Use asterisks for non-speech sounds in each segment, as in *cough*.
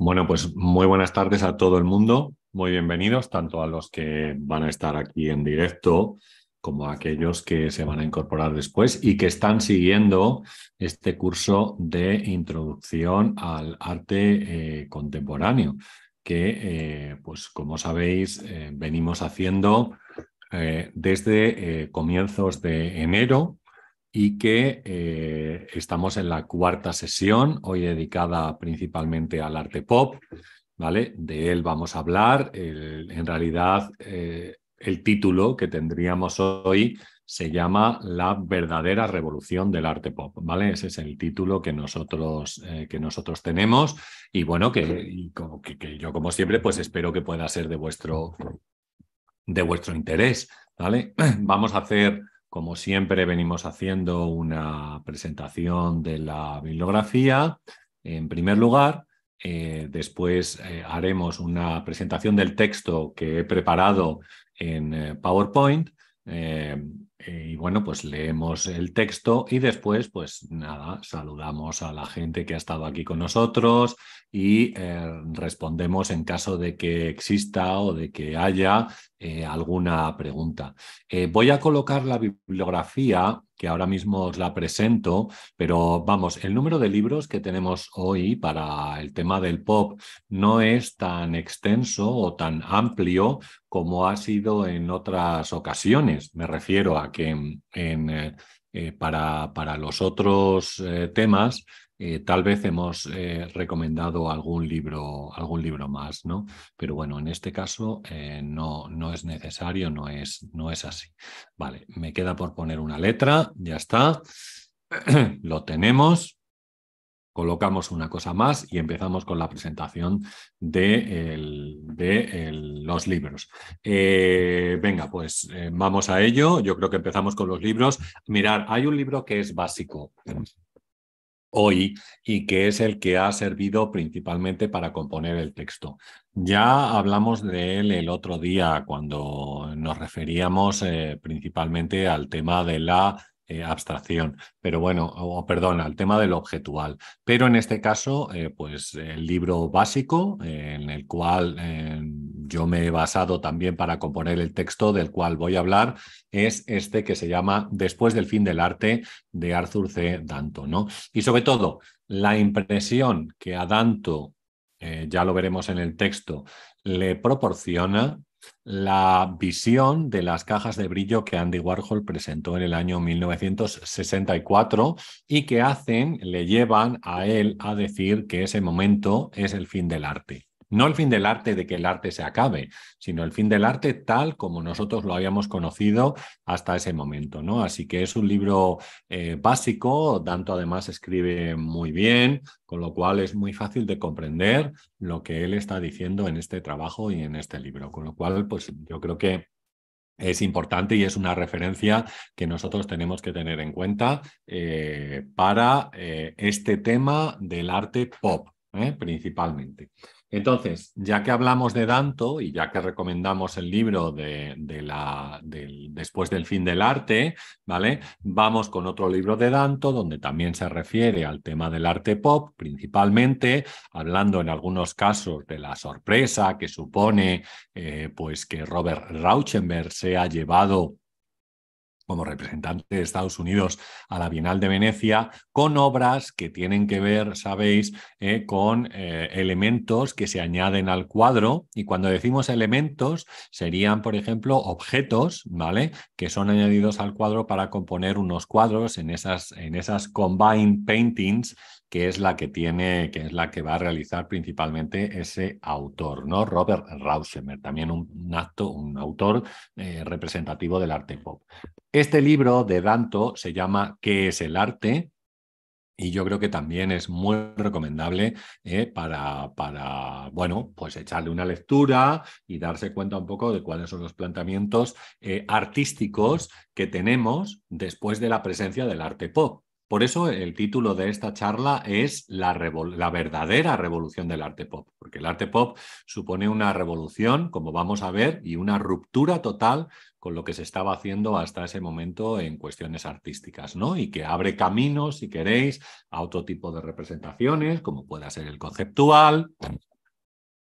Bueno, pues muy buenas tardes a todo el mundo. Muy bienvenidos, tanto a los que van a estar aquí en directo como a aquellos que se van a incorporar después y que están siguiendo este curso de introducción al arte eh, contemporáneo, que, eh, pues como sabéis, eh, venimos haciendo desde comienzos de enero y que eh, estamos en la cuarta sesión, hoy dedicada principalmente al arte pop. ¿vale? De él vamos a hablar. en realidad, eh, el título que tendríamos hoy se llama La verdadera revolución del arte pop, ¿vale? Ese es el título que nosotros, eh, que nosotros tenemos y bueno, que, yo como siempre pues espero que pueda ser de vuestro, de vuestro interés, ¿vale? *clears throat* Vamos a hacer como siempre, venimos haciendo una presentación de la bibliografía. En primer lugar, eh, después eh, haremos una presentación del texto que he preparado en eh, PowerPoint eh, y bueno, pues leemos el texto y después, pues nada, saludamos a la gente que ha estado aquí con nosotros y eh, respondemos en caso de que exista o de que haya eh, alguna pregunta. voy a colocar la bibliografía que ahora mismo os la presento, pero vamos, el número de libros que tenemos hoy para el tema del pop no es tan extenso o tan amplio como ha sido en otras ocasiones. Me refiero a que en, eh, eh, para, para, los otros eh, temas eh, tal vez hemos eh, recomendado algún libro, algún libro más, ¿no? Pero bueno, en este caso eh, no, no es necesario, no es, no es así. Vale, me queda por poner una letra, ya está. *clears throat* Lo tenemos colocamos una cosa más y empezamos con la presentación de, los libros. venga, pues vamos a ello. Yo creo que empezamos con los libros. Mirar, hay un libro que es básico, hoy y que es el que ha servido principalmente para componer el texto. Ya hablamos de él el otro día cuando nos referíamos eh, principalmente al tema de la eh, abstracción, pero bueno, o, el al tema del objetual. Pero en este caso, eh, pues el libro básico en el cual eh, yo me he basado también para componer el texto del cual voy a hablar es este que se llama Después del fin del arte de Arthur C. Danto, ¿no? Y sobre todo, la impresión que a Danto, ya lo veremos en el texto, le proporciona la visión de las cajas de brillo que Andy Warhol presentó en el año 1964 y que hacen, le llevan a él a decir que ese momento es el fin del arte. No el fin del arte de que el arte se acabe, sino el fin del arte tal como nosotros lo habíamos conocido hasta ese momento, ¿no? Así que es un libro eh, básico, tanto además escribe muy bien, con lo cual es muy fácil de comprender lo que él está diciendo en este trabajo y en este libro, con lo cual pues yo creo que es importante y es una referencia que nosotros tenemos que tener en cuenta eh, para eh, este tema del arte pop, principalmente. Entonces, ya que hablamos de Danto y ya que recomendamos el libro de, Después del fin del arte, ¿vale? Vamos con otro libro de Danto donde también se refiere al tema del arte pop, principalmente hablando en algunos casos de la sorpresa que supone eh, pues que Robert Rauschenberg se ha llevado como representante de Estados Unidos a la Bienal de Venecia, con obras que tienen que ver, sabéis, eh, con eh, elementos que se añaden al cuadro. Y cuando decimos elementos, serían, por ejemplo, objetos, ¿vale? Que son añadidos al cuadro para componer unos cuadros en esas, en esas combined paintings que es la que tiene, que es la que va a realizar principalmente ese autor, ¿no? Robert Rauschenberg, también un, acto, un autor eh, representativo del arte pop. Este libro de Danto se llama ¿Qué es el arte? Y yo creo que también es muy recomendable eh, para, para, bueno, pues echarle una lectura y darse cuenta un poco de cuáles son los planteamientos eh, artísticos que tenemos después de la presencia del arte pop. Por eso el título de esta charla es la, la, verdadera revolución del arte pop, porque el arte pop supone una revolución, como vamos a ver, y una ruptura total con lo que se estaba haciendo hasta ese momento en cuestiones artísticas, ¿no? Y que abre caminos, si queréis, a otro tipo de representaciones, como pueda ser el conceptual,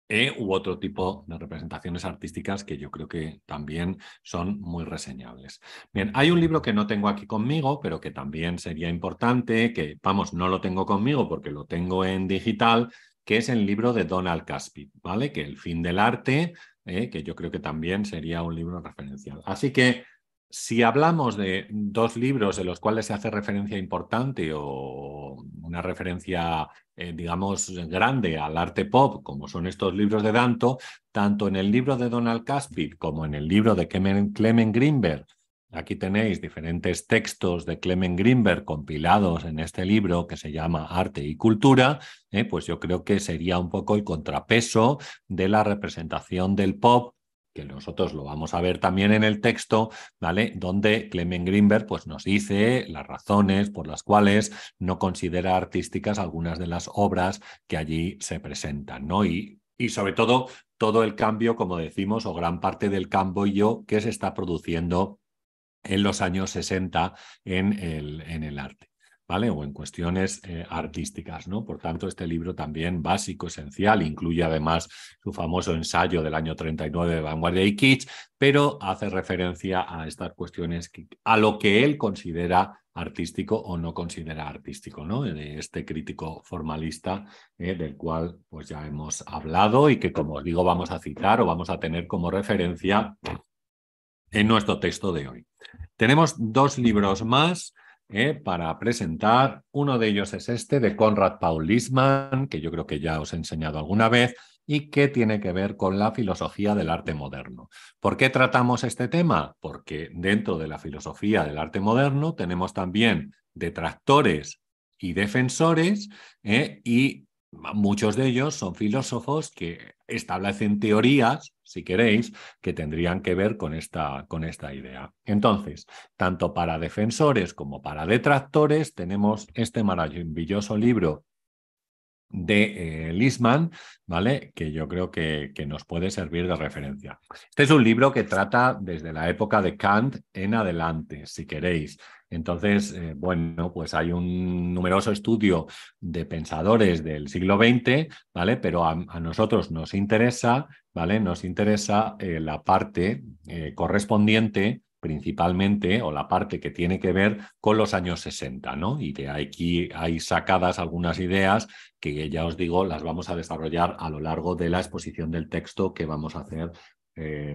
eh, u otro tipo de representaciones artísticas que yo creo que también son muy reseñables. Bien, hay un libro que no tengo aquí conmigo, pero que también sería importante, que vamos, no lo tengo conmigo porque lo tengo en digital, que es el libro de Donald Caspi, ¿vale? Que el fin del arte, eh, que yo creo que también sería un libro referencial. Así que si hablamos de dos libros de los cuales se hace referencia importante o una referencia eh, digamos, grande al arte pop, como son estos libros de Danto, tanto en el libro de Donald Caspi como en el libro de Clement Greenberg, Aquí tenéis diferentes textos de Clement Greenberg compilados en este libro que se llama Arte y Cultura, eh, pues yo creo que sería un poco el contrapeso de la representación del pop que nosotros lo vamos a ver también en el texto, ¿vale? Donde Clement Greenberg pues, nos dice las razones por las cuales no considera artísticas algunas de las obras que allí se presentan, ¿no? Y, y sobre todo, todo el cambio, como decimos, o gran parte del cambio yo, que se está produciendo en los años 60 en el, en el arte. O en cuestiones eh, artísticas, ¿no? Por tanto, este libro también básico, esencial, incluye además su famoso ensayo del año 39 de Vanguardia y Kitsch, pero hace referencia a estas cuestiones, a lo que él considera artístico o no considera artístico, ¿no? este crítico formalista eh, del cual pues ya hemos hablado y que, como os digo, vamos a citar o vamos a tener como referencia en nuestro texto de hoy. Tenemos dos libros más. Eh, para presentar. Uno de ellos es este de Conrad Paul Lisman, que yo creo que ya os he enseñado alguna vez y que tiene que ver con la filosofía del arte moderno. ¿Por qué tratamos este tema? Porque dentro de la filosofía del arte moderno tenemos también detractores y defensores eh, y muchos de ellos son filósofos que establecen teorías si queréis, que tendrían que ver con esta, con esta idea. Entonces, tanto para defensores como para detractores, tenemos este maravilloso libro de eh, Lisman, ¿vale? Que yo creo que, que, nos puede servir de referencia. Este es un libro que trata desde la época de Kant en adelante, si queréis. Entonces, eh, bueno, pues hay un numeroso estudio de pensadores del siglo XX, ¿vale? Pero a, nosotros nos interesa, ¿vale? Nos interesa eh, la parte eh, correspondiente principalmente, o la parte que tiene que ver con los años 60, ¿no? Y de aquí hay sacadas algunas ideas que ya os digo, las vamos a desarrollar a lo largo de la exposición del texto que vamos a hacer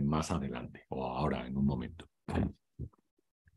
más adelante, o ahora, en un momento.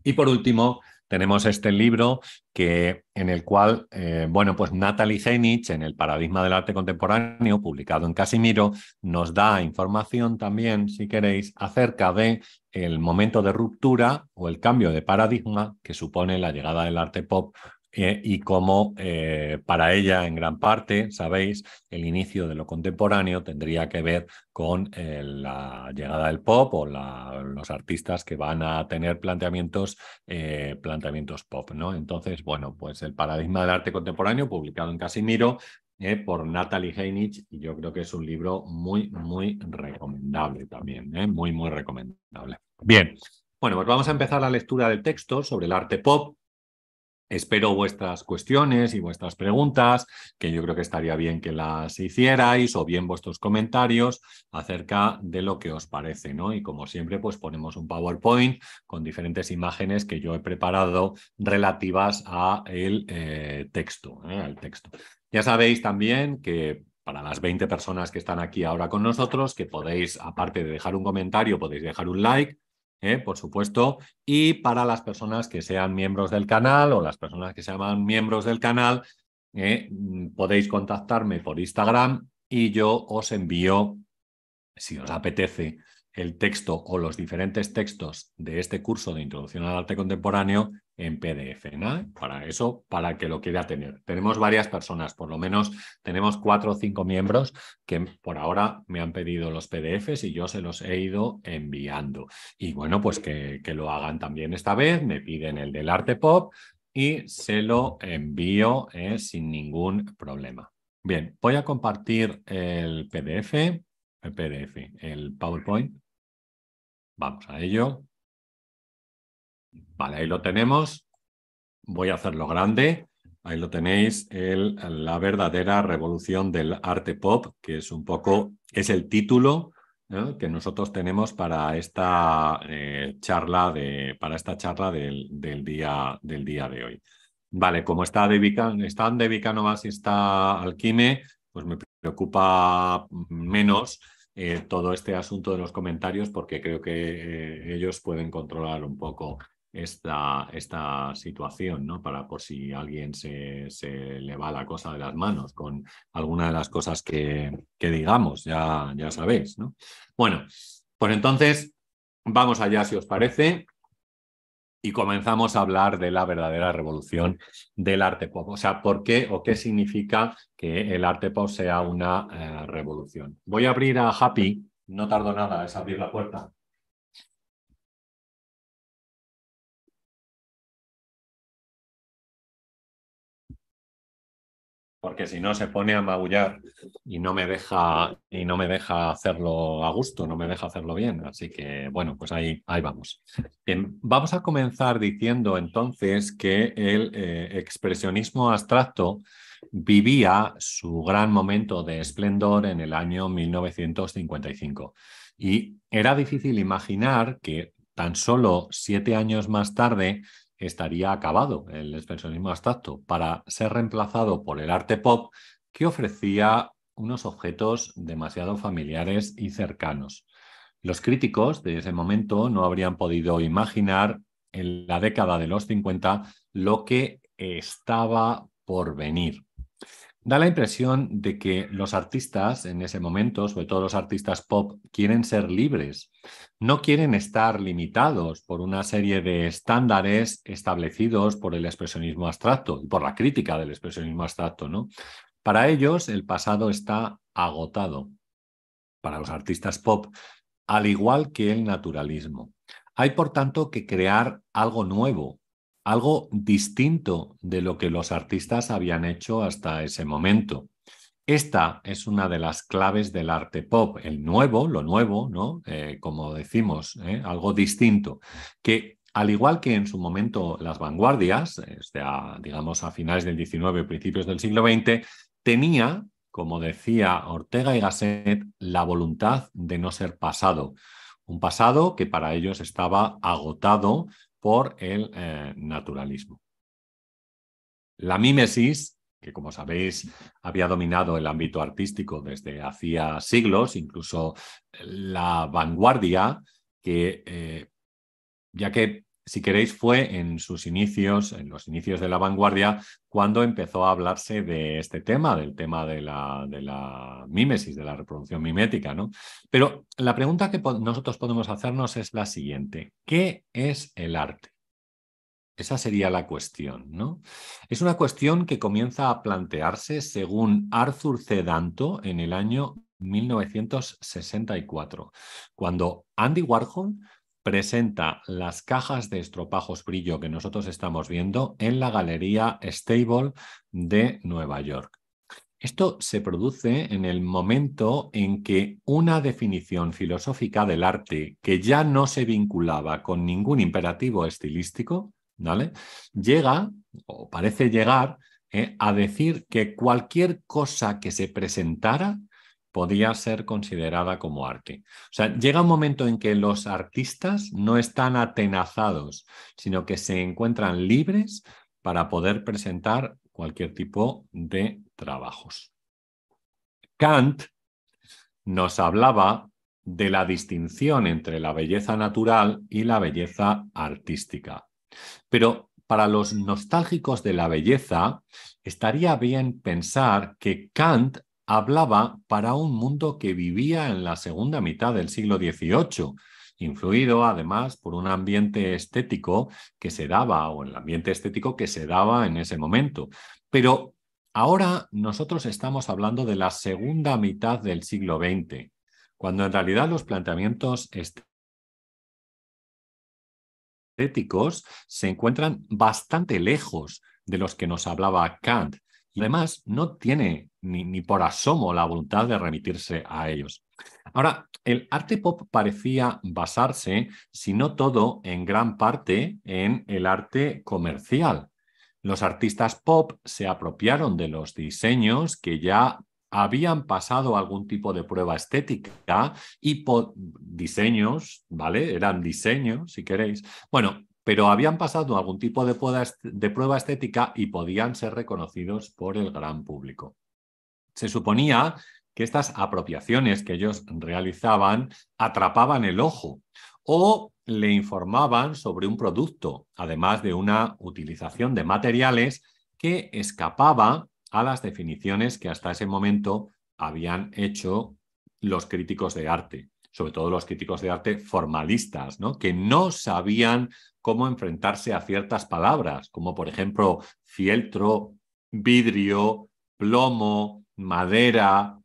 Y por último, tenemos este libro que, en el cual, eh, bueno, pues Natalie Zenich, en el paradigma del arte contemporáneo, publicado en Casimiro, nos da información también, si queréis, acerca de el momento de ruptura o el cambio de paradigma que supone la llegada del arte pop eh, y como eh, para ella en gran parte, sabéis, el inicio de lo contemporáneo tendría que ver con eh, la llegada del pop o los artistas que van a tener planteamientos, planteamientos pop. ¿no? Entonces, bueno, pues el paradigma del arte contemporáneo, publicado en Casimiro, por Natalie Heinich y yo creo que es un libro muy, muy recomendable también, muy, muy recomendable. Bien, bueno, pues vamos a empezar la lectura del texto sobre el arte pop Espero vuestras cuestiones y vuestras preguntas, que yo creo que estaría bien que las hicierais, o bien vuestros comentarios acerca de lo que os parece, ¿no? Y como siempre, pues ponemos un PowerPoint con diferentes imágenes que yo he preparado relativas a el eh, texto, ¿eh? al texto. Ya sabéis también que para las 20 personas que están aquí ahora con nosotros, que podéis, aparte de dejar un comentario, podéis dejar un like, ¿eh? por supuesto, y para las personas que sean miembros del canal o las personas que sean miembros del canal, ¿eh? mm, podéis contactarme por Instagram y yo os envío, si os apetece, el texto o los diferentes textos de este curso de Introducción al Arte Contemporáneo en PDF. ¿no? Para eso, para que lo quiera tener. Tenemos varias personas, por lo menos tenemos cuatro o cinco miembros que por ahora me han pedido los PDFs y yo se los he ido enviando. Y bueno, pues que, que lo hagan también esta vez. Me piden el del arte pop y se lo envío eh, sin ningún problema. Bien, voy a compartir el PDF, el PDF, el PowerPoint. Vamos a ello. Vale, ahí lo tenemos. Voy a hacerlo grande. Ahí lo tenéis, la verdadera revolución del arte pop, que es un poco, es el título que nosotros tenemos para esta eh, charla, de, para esta charla del, día, del día de hoy. Vale, como está de están de y está Alquime, pues me preocupa menos eh, todo este asunto de los comentarios porque creo que eh, ellos pueden controlar un poco esta, esta situación, ¿no? Para por si alguien se, le va la cosa de las manos con alguna de las cosas que, que digamos, ya, ya sabéis, ¿no? Bueno, pues entonces vamos allá si os parece y comenzamos a hablar de la verdadera revolución del arte pop. O sea, ¿por qué o qué significa que el arte pop sea una eh, revolución? Voy a abrir a Happy, no tardo nada, es abrir la puerta. porque si no se pone a maullar y no me deja y no me deja hacerlo a gusto, no me deja hacerlo bien. Así que bueno, pues ahí, ahí vamos. vamos a comenzar diciendo entonces que el eh, expresionismo abstracto vivía su gran momento de esplendor en el año 1955 y era difícil imaginar que tan solo siete años más tarde estaría acabado el expresionismo abstracto para ser reemplazado por el arte pop que ofrecía unos objetos demasiado familiares y cercanos. Los críticos de ese momento no habrían podido imaginar en la década de los 50 lo que estaba por venir. Da la impresión de que los artistas en ese momento, sobre todo los artistas pop, quieren ser libres, no quieren estar limitados por una serie de estándares establecidos por el expresionismo abstracto y por la crítica del expresionismo abstracto, ¿no? Para ellos el pasado está agotado. Para los artistas pop, al igual que el naturalismo. Hay, por tanto, que crear algo nuevo, algo distinto de lo que los artistas habían hecho hasta ese momento. Esta es una de las claves del arte pop, el nuevo, lo nuevo, ¿no? Eh, como decimos, ¿eh? algo distinto, que al igual que en su momento las vanguardias, este, digamos a finales del XIX, principios del siglo XX, tenía, como decía Ortega y Gasset, la voluntad de no ser pasado. Un pasado que para ellos estaba agotado, por el eh, naturalismo. La mímesis, que como sabéis había dominado el ámbito artístico desde hacía siglos, incluso la vanguardia, que eh, ya que si queréis, fue en sus inicios, en los inicios de la vanguardia, cuando empezó a hablarse de este tema, del tema de la, de mímesis, de la reproducción mimética, ¿no? Pero la pregunta que nosotros podemos hacernos es la siguiente: ¿qué es el arte? Esa sería la cuestión, ¿no? Es una cuestión que comienza a plantearse según Arthur C. en el año 1964, cuando Andy Warhol presenta las cajas de estropajos brillo que nosotros estamos viendo en la Galería Stable de Nueva York. Esto se produce en el momento en que una definición filosófica del arte que ya no se vinculaba con ningún imperativo estilístico, ¿vale? Llega, o parece llegar, eh, a decir que cualquier cosa que se presentara podía ser considerada como arte. O sea, llega un momento en que los artistas no están atenazados, sino que se encuentran libres para poder presentar cualquier tipo de trabajos. Kant nos hablaba de la distinción entre la belleza natural y la belleza artística. Pero para los nostálgicos de la belleza, estaría bien pensar que Kant hablaba para un mundo que vivía en la segunda mitad del siglo XVIII, influido además por un ambiente estético que se daba, o el ambiente estético que se daba en ese momento. Pero ahora nosotros estamos hablando de la segunda mitad del siglo XX, cuando en realidad los planteamientos estéticos se encuentran bastante lejos de los que nos hablaba Kant. Y además, no tiene ni, por asomo la voluntad de remitirse a ellos. Ahora, el arte pop parecía basarse, si no todo, en gran parte en el arte comercial. Los artistas pop se apropiaron de los diseños que ya habían pasado algún tipo de prueba estética y diseños, ¿vale? Eran diseños, si queréis. Bueno, pero habían pasado algún tipo de, de prueba estética y podían ser reconocidos por el gran público. Se suponía que estas apropiaciones que ellos realizaban atrapaban el ojo o le informaban sobre un producto, además de una utilización de materiales que escapaba a las definiciones que hasta ese momento habían hecho los críticos de arte, sobre todo los críticos de arte formalistas, ¿no? que no sabían cómo enfrentarse a ciertas palabras, como por ejemplo fieltro, vidrio, plomo, madera,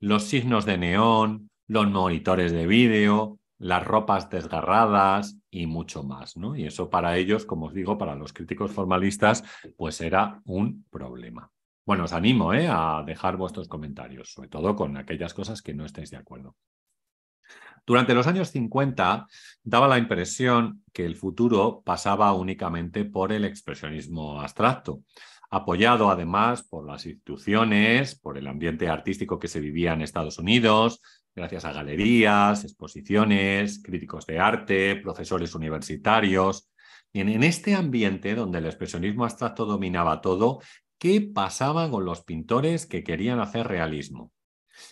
los signos de neón, los monitores de vídeo, las ropas desgarradas y mucho más, ¿no? Y eso para ellos, como os digo, para los críticos formalistas, pues era un problema. Bueno, os animo ¿eh? a dejar vuestros comentarios, sobre todo con aquellas cosas que no estéis de acuerdo. Durante los años 50 daba la impresión que el futuro pasaba únicamente por el expresionismo abstracto apoyado además por las instituciones, por el ambiente artístico que se vivía en Estados Unidos, gracias a galerías, exposiciones, críticos de arte, profesores universitarios. Y en, este ambiente donde el expresionismo abstracto dominaba todo, ¿qué pasaba con los pintores que querían hacer realismo?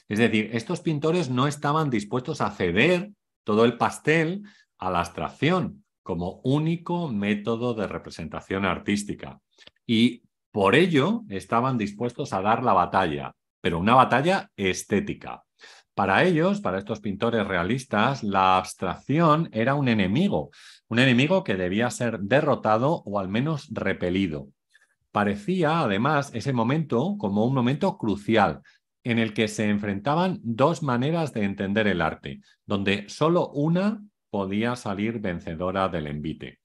Es decir, estos pintores no estaban dispuestos a ceder todo el pastel a la abstracción como único método de representación artística. Y por ello, estaban dispuestos a dar la batalla, pero una batalla estética. Para ellos, para estos pintores realistas, la abstracción era un enemigo, un enemigo que debía ser derrotado o al menos repelido. Parecía, además, ese momento como un momento crucial en el que se enfrentaban dos maneras de entender el arte, donde solo una podía salir vencedora del envite.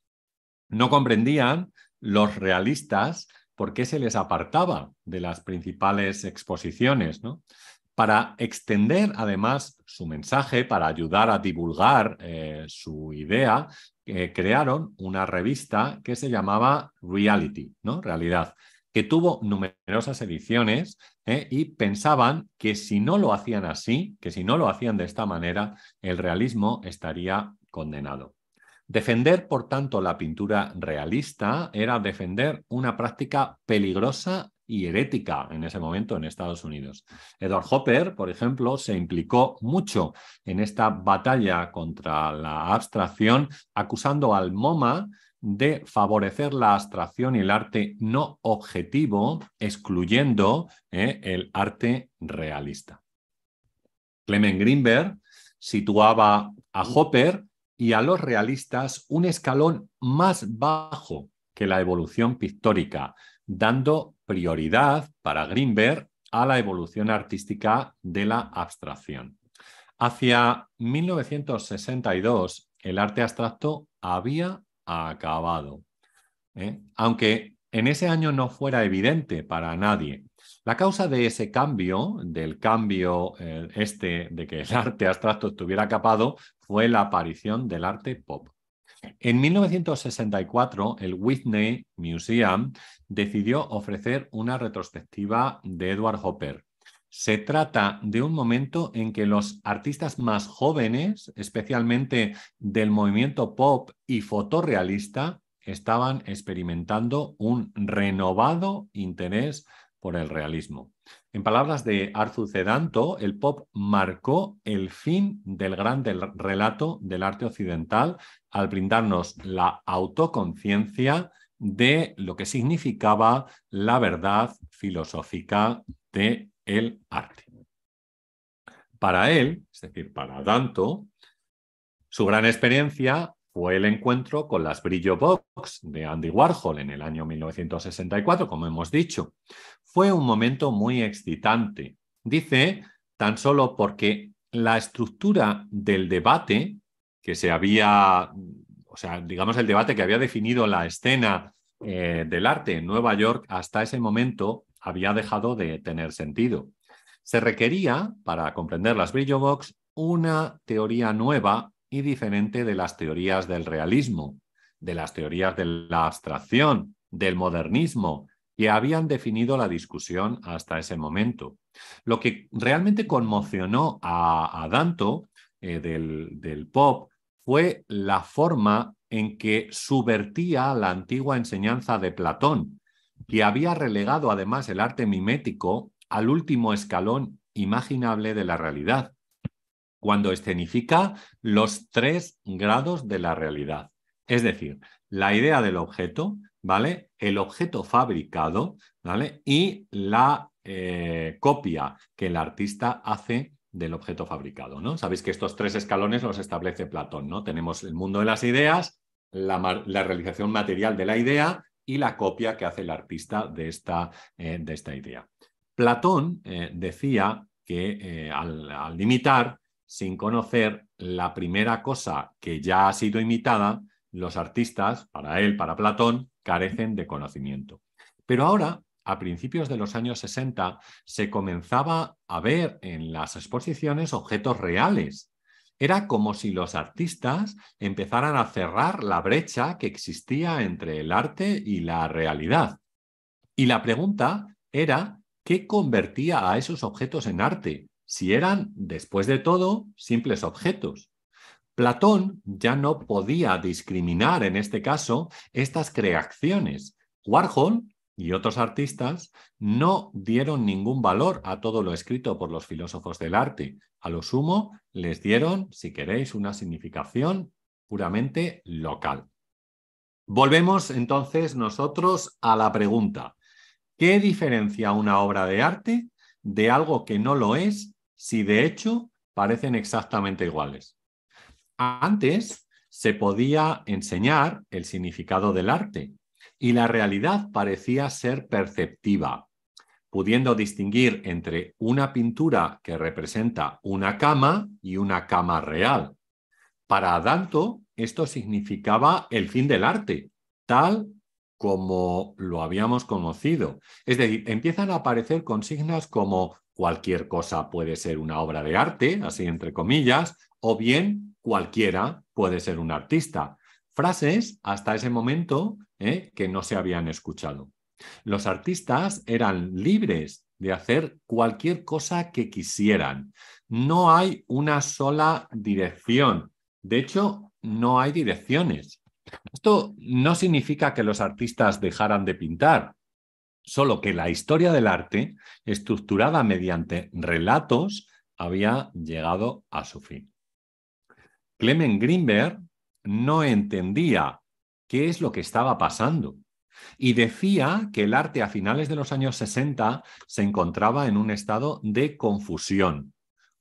No comprendían los realistas por qué se les apartaba de las principales exposiciones, para extender además su mensaje, para ayudar a divulgar eh, su idea, eh, crearon una revista que se llamaba Reality, ¿no? Realidad, que tuvo numerosas ediciones eh, y pensaban que si no lo hacían así, que si no lo hacían de esta manera, el realismo estaría condenado. Defender, por tanto, la pintura realista era defender una práctica peligrosa y herética en ese momento en Estados Unidos. Edward Hopper, por ejemplo, se implicó mucho en esta batalla contra la abstracción, acusando al MoMA de favorecer la abstracción y el arte no objetivo, excluyendo eh, el arte realista. Clement Greenberg situaba a Hopper y a los realistas un escalón más bajo que la evolución pictórica, dando prioridad para Greenberg a la evolución artística de la abstracción. Hacia 1962, el arte abstracto había acabado, ¿eh? aunque en ese año no fuera evidente para nadie. La causa de ese cambio, del cambio eh, este de que el *laughs* arte abstracto estuviera capado, fue la aparición del arte pop. En 1964, el Whitney Museum decidió ofrecer una retrospectiva de Edward Hopper. Se trata de un momento en que los artistas más jóvenes, especialmente del movimiento pop y fotorrealista, estaban experimentando un renovado interés por el realismo. En palabras de Arthur Danto, el pop marcó el fin del gran relato del arte occidental al brindarnos la autoconciencia de lo que significaba la verdad filosófica de el arte. Para él, es decir, para Danto, su gran experiencia fue el encuentro con las Brillo Box de Andy Warhol en el año 1964, como hemos dicho. Fue un momento muy excitante. Dice, tan solo porque la estructura del debate que se había, o sea, digamos el debate que había definido la escena eh, del arte en Nueva York hasta ese momento había dejado de tener sentido. Se requería, para comprender las Brillo Box, una teoría nueva y diferente de las teorías del realismo, de las teorías de la abstracción, del modernismo, que habían definido la discusión hasta ese momento. Lo que realmente conmocionó a, Danto eh, del, del pop fue la forma en que subvertía la antigua enseñanza de Platón, que había relegado además el arte mimético al último escalón imaginable de la realidad, cuando escenifica los tres grados de la realidad. Es decir, la idea del objeto, el objeto fabricado, Y la eh, copia que el artista hace del objeto fabricado, ¿no? Sabéis que estos tres escalones los establece Platón, ¿no? Tenemos el mundo de las ideas, la, realización material de la idea y la copia que hace el artista de esta, eh, idea. Platón eh, decía que al, al sin conocer la primera cosa que ya ha sido imitada, los artistas, para él, para Platón, carecen de conocimiento. Pero ahora, a principios de los años 60, se comenzaba a ver en las exposiciones objetos reales. Era como si los artistas empezaran a cerrar la brecha que existía entre el arte y la realidad. Y la pregunta era, ¿qué convertía a esos objetos en arte? Si eran, después de todo, simples objetos. Platón ya no podía discriminar en este caso estas creaciones. Warhol y otros artistas no dieron ningún valor a todo lo escrito por los filósofos del arte. A lo sumo les dieron, si queréis, una significación puramente local. Volvemos entonces nosotros a la pregunta. ¿Qué diferencia una obra de arte de algo que no lo es si de hecho parecen exactamente iguales? Antes se podía enseñar el significado del arte y la realidad parecía ser perceptiva, pudiendo distinguir entre una pintura que representa una cama y una cama real. Para Adanto, esto significaba el fin del arte, tal como lo habíamos conocido. Es decir, empiezan a aparecer consignas como cualquier cosa puede ser una obra de arte, así entre comillas, o bien cualquiera puede ser un artista. Frases hasta ese momento ¿eh? que no se habían escuchado. Los artistas eran libres de hacer cualquier cosa que quisieran. No hay una sola dirección. De hecho, no hay direcciones. Esto no significa que los artistas dejaran de pintar, solo que la historia del arte, estructurada mediante relatos, había llegado a su fin. Clement Greenberg no entendía qué es lo que estaba pasando y decía que el arte a finales de los años 60 se encontraba en un estado de confusión,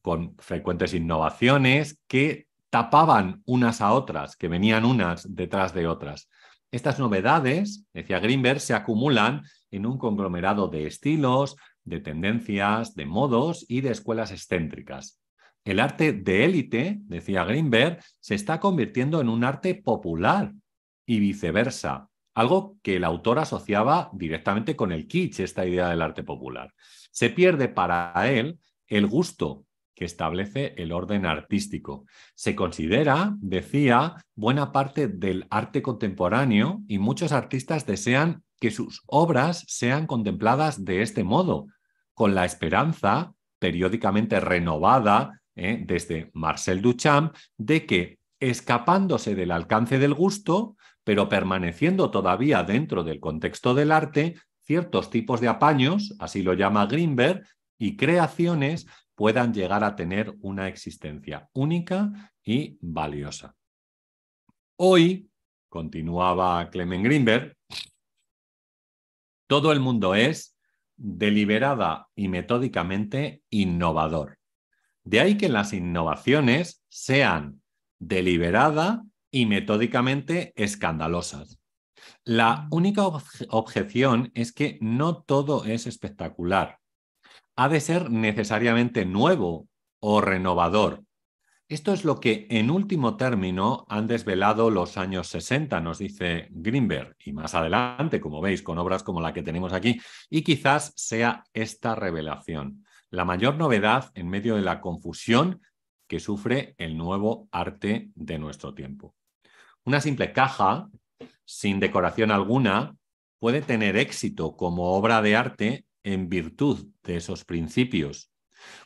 con frecuentes innovaciones que tapaban unas a otras, que venían unas detrás de otras. Estas novedades, decía Greenberg, se acumulan en un conglomerado de estilos, de tendencias, de modos y de escuelas excéntricas. El arte de élite, decía Greenberg, se está convirtiendo en un arte popular y viceversa, algo que el autor asociaba directamente con el kitsch, esta idea del arte popular. Se pierde para él el gusto que establece el orden artístico. Se considera, decía, buena parte del arte contemporáneo y muchos artistas desean que sus obras sean contempladas de este modo, con la esperanza, periódicamente renovada, ¿eh? desde Marcel Duchamp, de que escapándose del alcance del gusto, pero permaneciendo todavía dentro del contexto del arte, ciertos tipos de apaños, así lo llama Greenberg, y creaciones puedan llegar a tener una existencia única y valiosa. Hoy, continuaba Clement Greenberg, todo el mundo es deliberada y metódicamente innovador. De ahí que las innovaciones sean deliberada y metódicamente escandalosas. La mm. única objeción es que no todo es espectacular. Ha de ser necesariamente nuevo o renovador. Esto es lo que en último término han desvelado los años 60, nos dice Greenberg, y más adelante, como veis, con obras como la que tenemos aquí, y quizás sea esta revelación la mayor novedad en medio de la confusión que sufre el nuevo arte de nuestro tiempo. Una simple caja, sin decoración alguna, puede tener éxito como obra de arte en virtud de esos principios.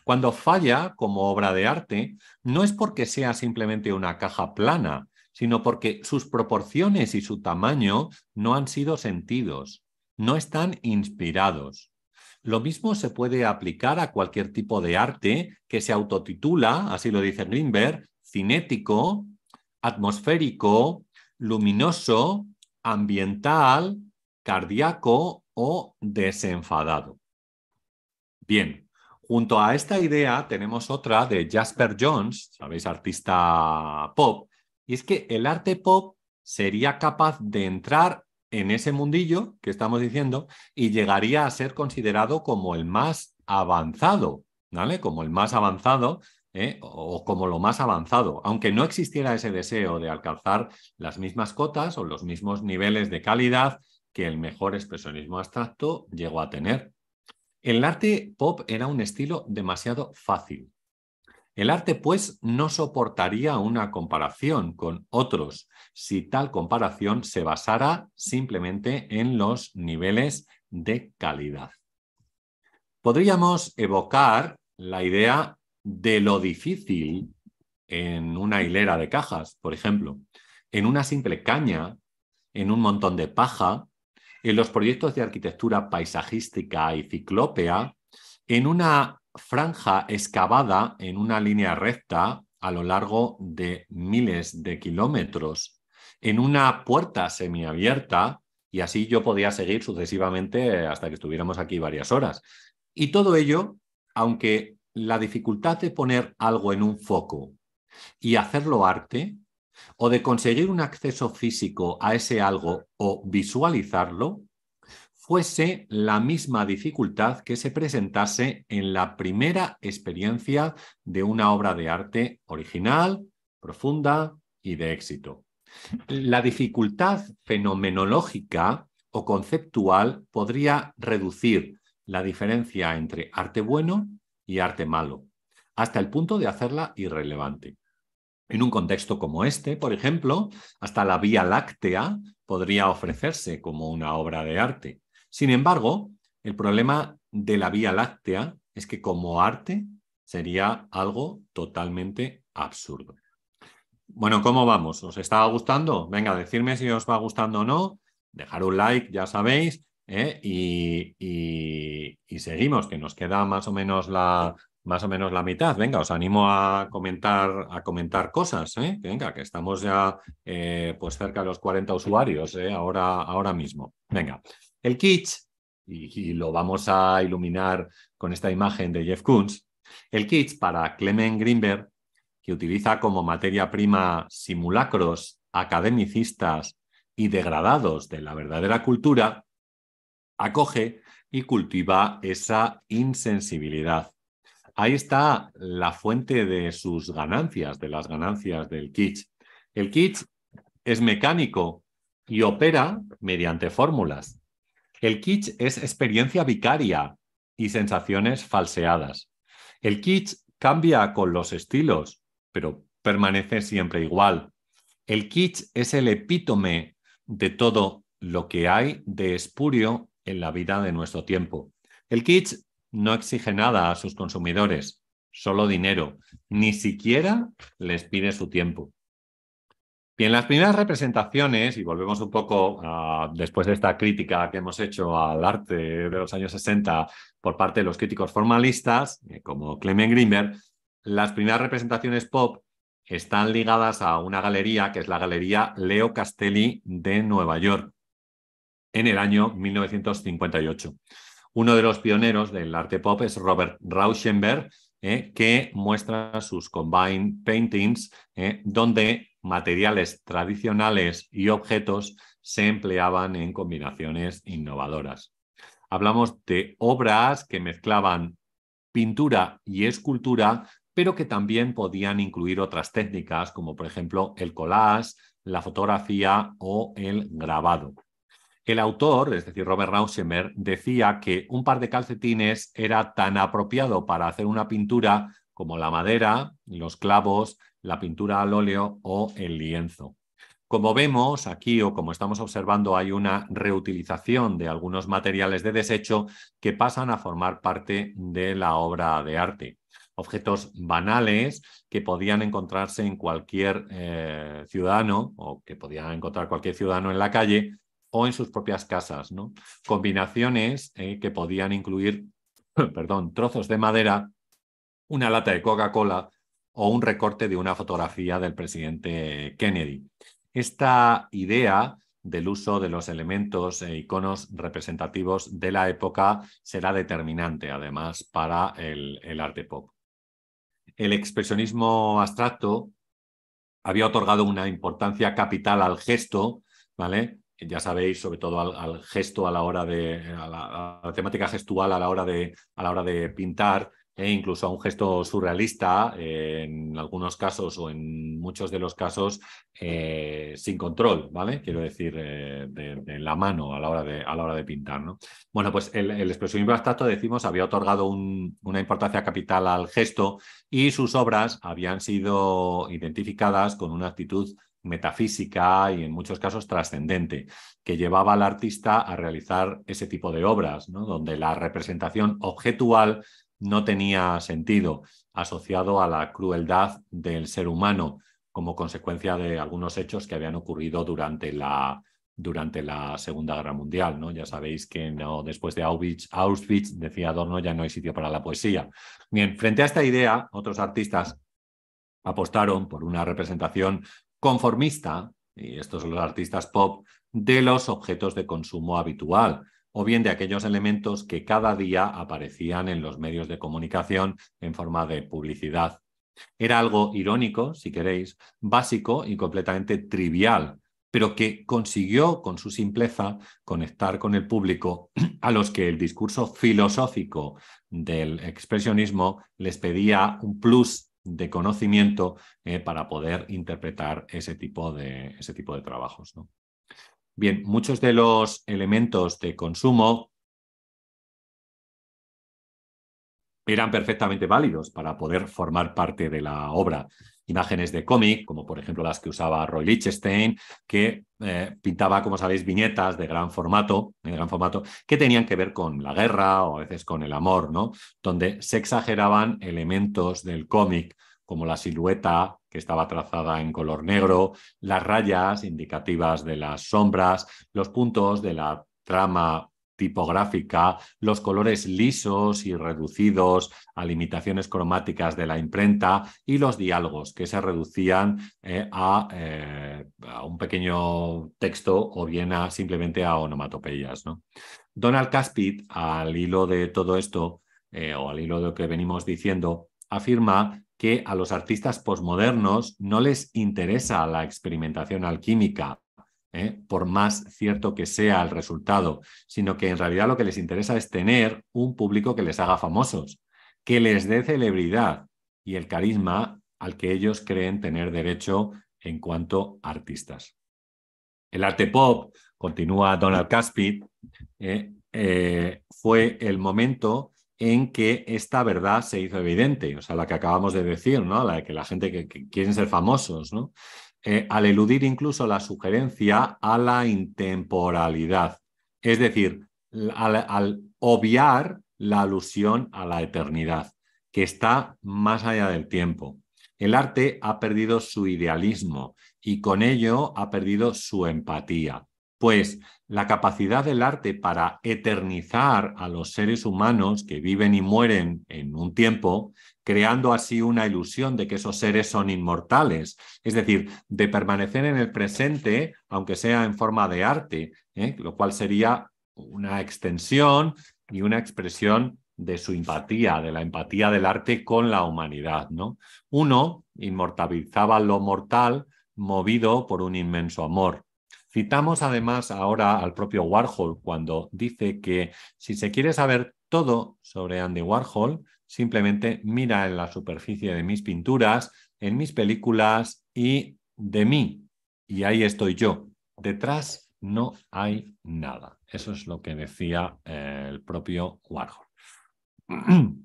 Cuando falla como obra de arte, no es porque sea simplemente una caja plana, sino porque sus proporciones y su tamaño no han sido sentidos, no están inspirados. Lo mismo se puede aplicar a cualquier tipo de arte que se autotitula, así lo dice Greenberg, cinético, atmosférico, luminoso, ambiental, cardíaco o desenfadado. Bien, junto a esta idea tenemos otra de Jasper Jones, sabéis, artista pop, y es que el arte pop sería capaz de entrar en ese mundillo que estamos diciendo y llegaría a ser considerado como el más avanzado, ¿vale? Como el más avanzado ¿eh? o como lo más avanzado, aunque no existiera ese deseo de alcanzar las mismas cotas o los mismos niveles de calidad que el mejor expresionismo abstracto llegó a tener. El arte pop era un estilo demasiado fácil, el arte, pues, no soportaría una comparación con otros si tal comparación se basara simplemente en los niveles de calidad. Podríamos evocar la idea de lo difícil en una hilera de cajas, por ejemplo, en una simple caña, en un montón de paja, en los proyectos de arquitectura paisajística y ciclópea, en una franja excavada en una línea recta a lo largo de miles de kilómetros, en una puerta semiabierta, y así yo podía seguir sucesivamente hasta que estuviéramos aquí varias horas. Y todo ello, aunque la dificultad de poner algo en un foco y hacerlo arte, o de conseguir un acceso físico a ese algo o visualizarlo, fuese la misma dificultad que se presentase en la primera experiencia de una obra de arte original, profunda y de éxito. La dificultad fenomenológica o conceptual podría reducir la diferencia entre arte bueno y arte malo, hasta el punto de hacerla irrelevante. En un contexto como este, por ejemplo, hasta la Vía Láctea podría ofrecerse como una obra de arte. Sin embargo, el problema de la Vía Láctea es que como arte sería algo totalmente absurdo. Bueno, ¿cómo vamos? ¿Os está gustando? Venga, decirme si os va gustando o no. Dejar un like, ya sabéis. ¿eh? Y, seguimos, que nos queda más o menos la, más o menos la mitad. Venga, os animo a comentar, a comentar cosas. ¿eh? Venga, que estamos ya eh, pues cerca de los 40 usuarios ahora, ahora mismo. Venga, el kitsch, y, lo vamos a iluminar con esta imagen de Jeff Koons, el kitsch para Clement Greenberg, que utiliza como materia prima simulacros academicistas y degradados de la verdadera cultura, acoge y cultiva esa insensibilidad. Ahí está la fuente de sus ganancias, de las ganancias del kitsch. El kitsch es mecánico y opera mediante fórmulas. El kitsch es experiencia vicaria y sensaciones falseadas. El kitsch cambia con los estilos, pero permanece siempre igual. El kitsch es el epítome de todo lo que hay de espurio en la vida de nuestro tiempo. El kitsch no exige nada a sus consumidores, solo dinero, ni siquiera les pide su tiempo. Y en las primeras representaciones, y volvemos un poco ah, después de esta crítica que hemos hecho al arte de los años 60 por parte de los críticos formalistas, eh, como Clement Grimberg, las primeras representaciones pop están ligadas a una galería que es la Galería Leo Castelli de Nueva York, en el año 1958. Uno de los pioneros del arte pop es Robert Rauschenberg, eh, que muestra sus combined paintings, eh, donde materiales tradicionales y objetos se empleaban en combinaciones innovadoras. Hablamos de obras que mezclaban pintura y escultura, pero que también podían incluir otras técnicas, como por ejemplo el collage, la fotografía o el grabado. El autor, es decir, Robert Rauschenberg, decía que un par de calcetines era tan apropiado para hacer una pintura como la madera, los clavos, la pintura al óleo o el lienzo. Como vemos aquí o como estamos observando, hay una reutilización de algunos materiales de desecho que pasan a formar parte de la obra de arte. Objetos banales que podían encontrarse en cualquier eh, ciudadano o que podían encontrar cualquier ciudadano en la calle o en sus propias casas. ¿no? Combinaciones eh, que podían incluir *laughs* perdón, trozos de madera una lata de Coca-Cola o un recorte de una fotografía del presidente Kennedy. Esta idea del uso de los elementos e iconos representativos de la época será determinante, además, para el, arte pop. El expresionismo abstracto había otorgado una importancia capital al gesto, ¿vale? ya sabéis, sobre todo al, gesto a la hora de, la, la, temática gestual a la hora de, a la hora de pintar, e incluso a un gesto surrealista, en algunos casos o en muchos de los casos eh, sin control, ¿vale? Quiero decir, eh, de, la mano a la hora de, a la hora de pintar, ¿no? Bueno, pues el, el expresionismo decimos, había otorgado una importancia capital al gesto y sus obras habían sido identificadas con una actitud metafísica y en muchos casos trascendente, que llevaba al artista a realizar ese tipo de obras, ¿no? donde la representación objetual no tenía sentido, asociado a la crueldad del ser humano como consecuencia de algunos hechos que habían ocurrido durante la, durante la Segunda Guerra Mundial. ¿no? Ya sabéis que no, después de Auschwitz, Auschwitz, decía Adorno, ya no hay sitio para la poesía. Bien, frente a esta idea, otros artistas apostaron por una representación conformista, y estos son los artistas pop, de los objetos de consumo habitual, o bien de aquellos elementos que cada día aparecían en los medios de comunicación en forma de publicidad. Era algo irónico, si queréis, básico y completamente trivial, pero que consiguió con su simpleza conectar con el público *clears throat* a los que el discurso filosófico del expresionismo les pedía un plus de conocimiento eh, para poder interpretar ese tipo de, ese tipo de trabajos. ¿no? Bien, muchos de los elementos de consumo eran perfectamente válidos para poder formar parte de la obra. Imágenes de cómic, como por ejemplo las que usaba Roy Lichtenstein, que eh, pintaba, como sabéis, viñetas de gran formato, de gran formato, que tenían que ver con la guerra o a veces con el amor, ¿no? Donde se exageraban elementos del cómic como la silueta que estaba trazada en color negro, las rayas indicativas de las sombras, los puntos de la trama tipográfica, los colores lisos y reducidos a limitaciones cromáticas de la imprenta y los diálogos que se reducían eh, eh, a, un pequeño texto o bien a, simplemente a onomatopeyas. Donald Caspit, al hilo de todo esto, eh, o al hilo de lo que venimos diciendo, afirma que a los artistas posmodernos no les interesa la experimentación alquímica, ¿eh? por más cierto que sea el resultado, sino que en realidad lo que les interesa es tener un público que les haga famosos, que les dé celebridad y el carisma al que ellos creen tener derecho en cuanto artistas. El arte pop, continúa Donald Caspi, ¿eh? Eh, fue el momento en que esta verdad se hizo evidente, o sea, la que acabamos de decir, ¿no? La de que la gente que, quieren ser famosos, ¿no? Eh, al eludir incluso la sugerencia a la intemporalidad, es decir, al, al obviar la alusión a la eternidad, que está más allá del tiempo. El arte ha perdido su idealismo y con ello ha perdido su empatía, pues la capacidad del arte para eternizar a los seres humanos que viven y mueren en un tiempo, creando así una ilusión de que esos seres son inmortales, es decir, de permanecer en el presente, aunque sea en forma de arte, ¿eh? lo cual sería una extensión y una expresión de su empatía, de la empatía del arte con la humanidad. ¿no? Uno inmortalizaba lo mortal movido por un inmenso amor Citamos además ahora al propio Warhol cuando dice que si se quiere saber todo sobre Andy Warhol, simplemente mira en la superficie de mis pinturas, en mis películas y de mí. Y ahí estoy yo. Detrás no hay nada. Eso es lo que decía eh, el propio Warhol. *clears throat*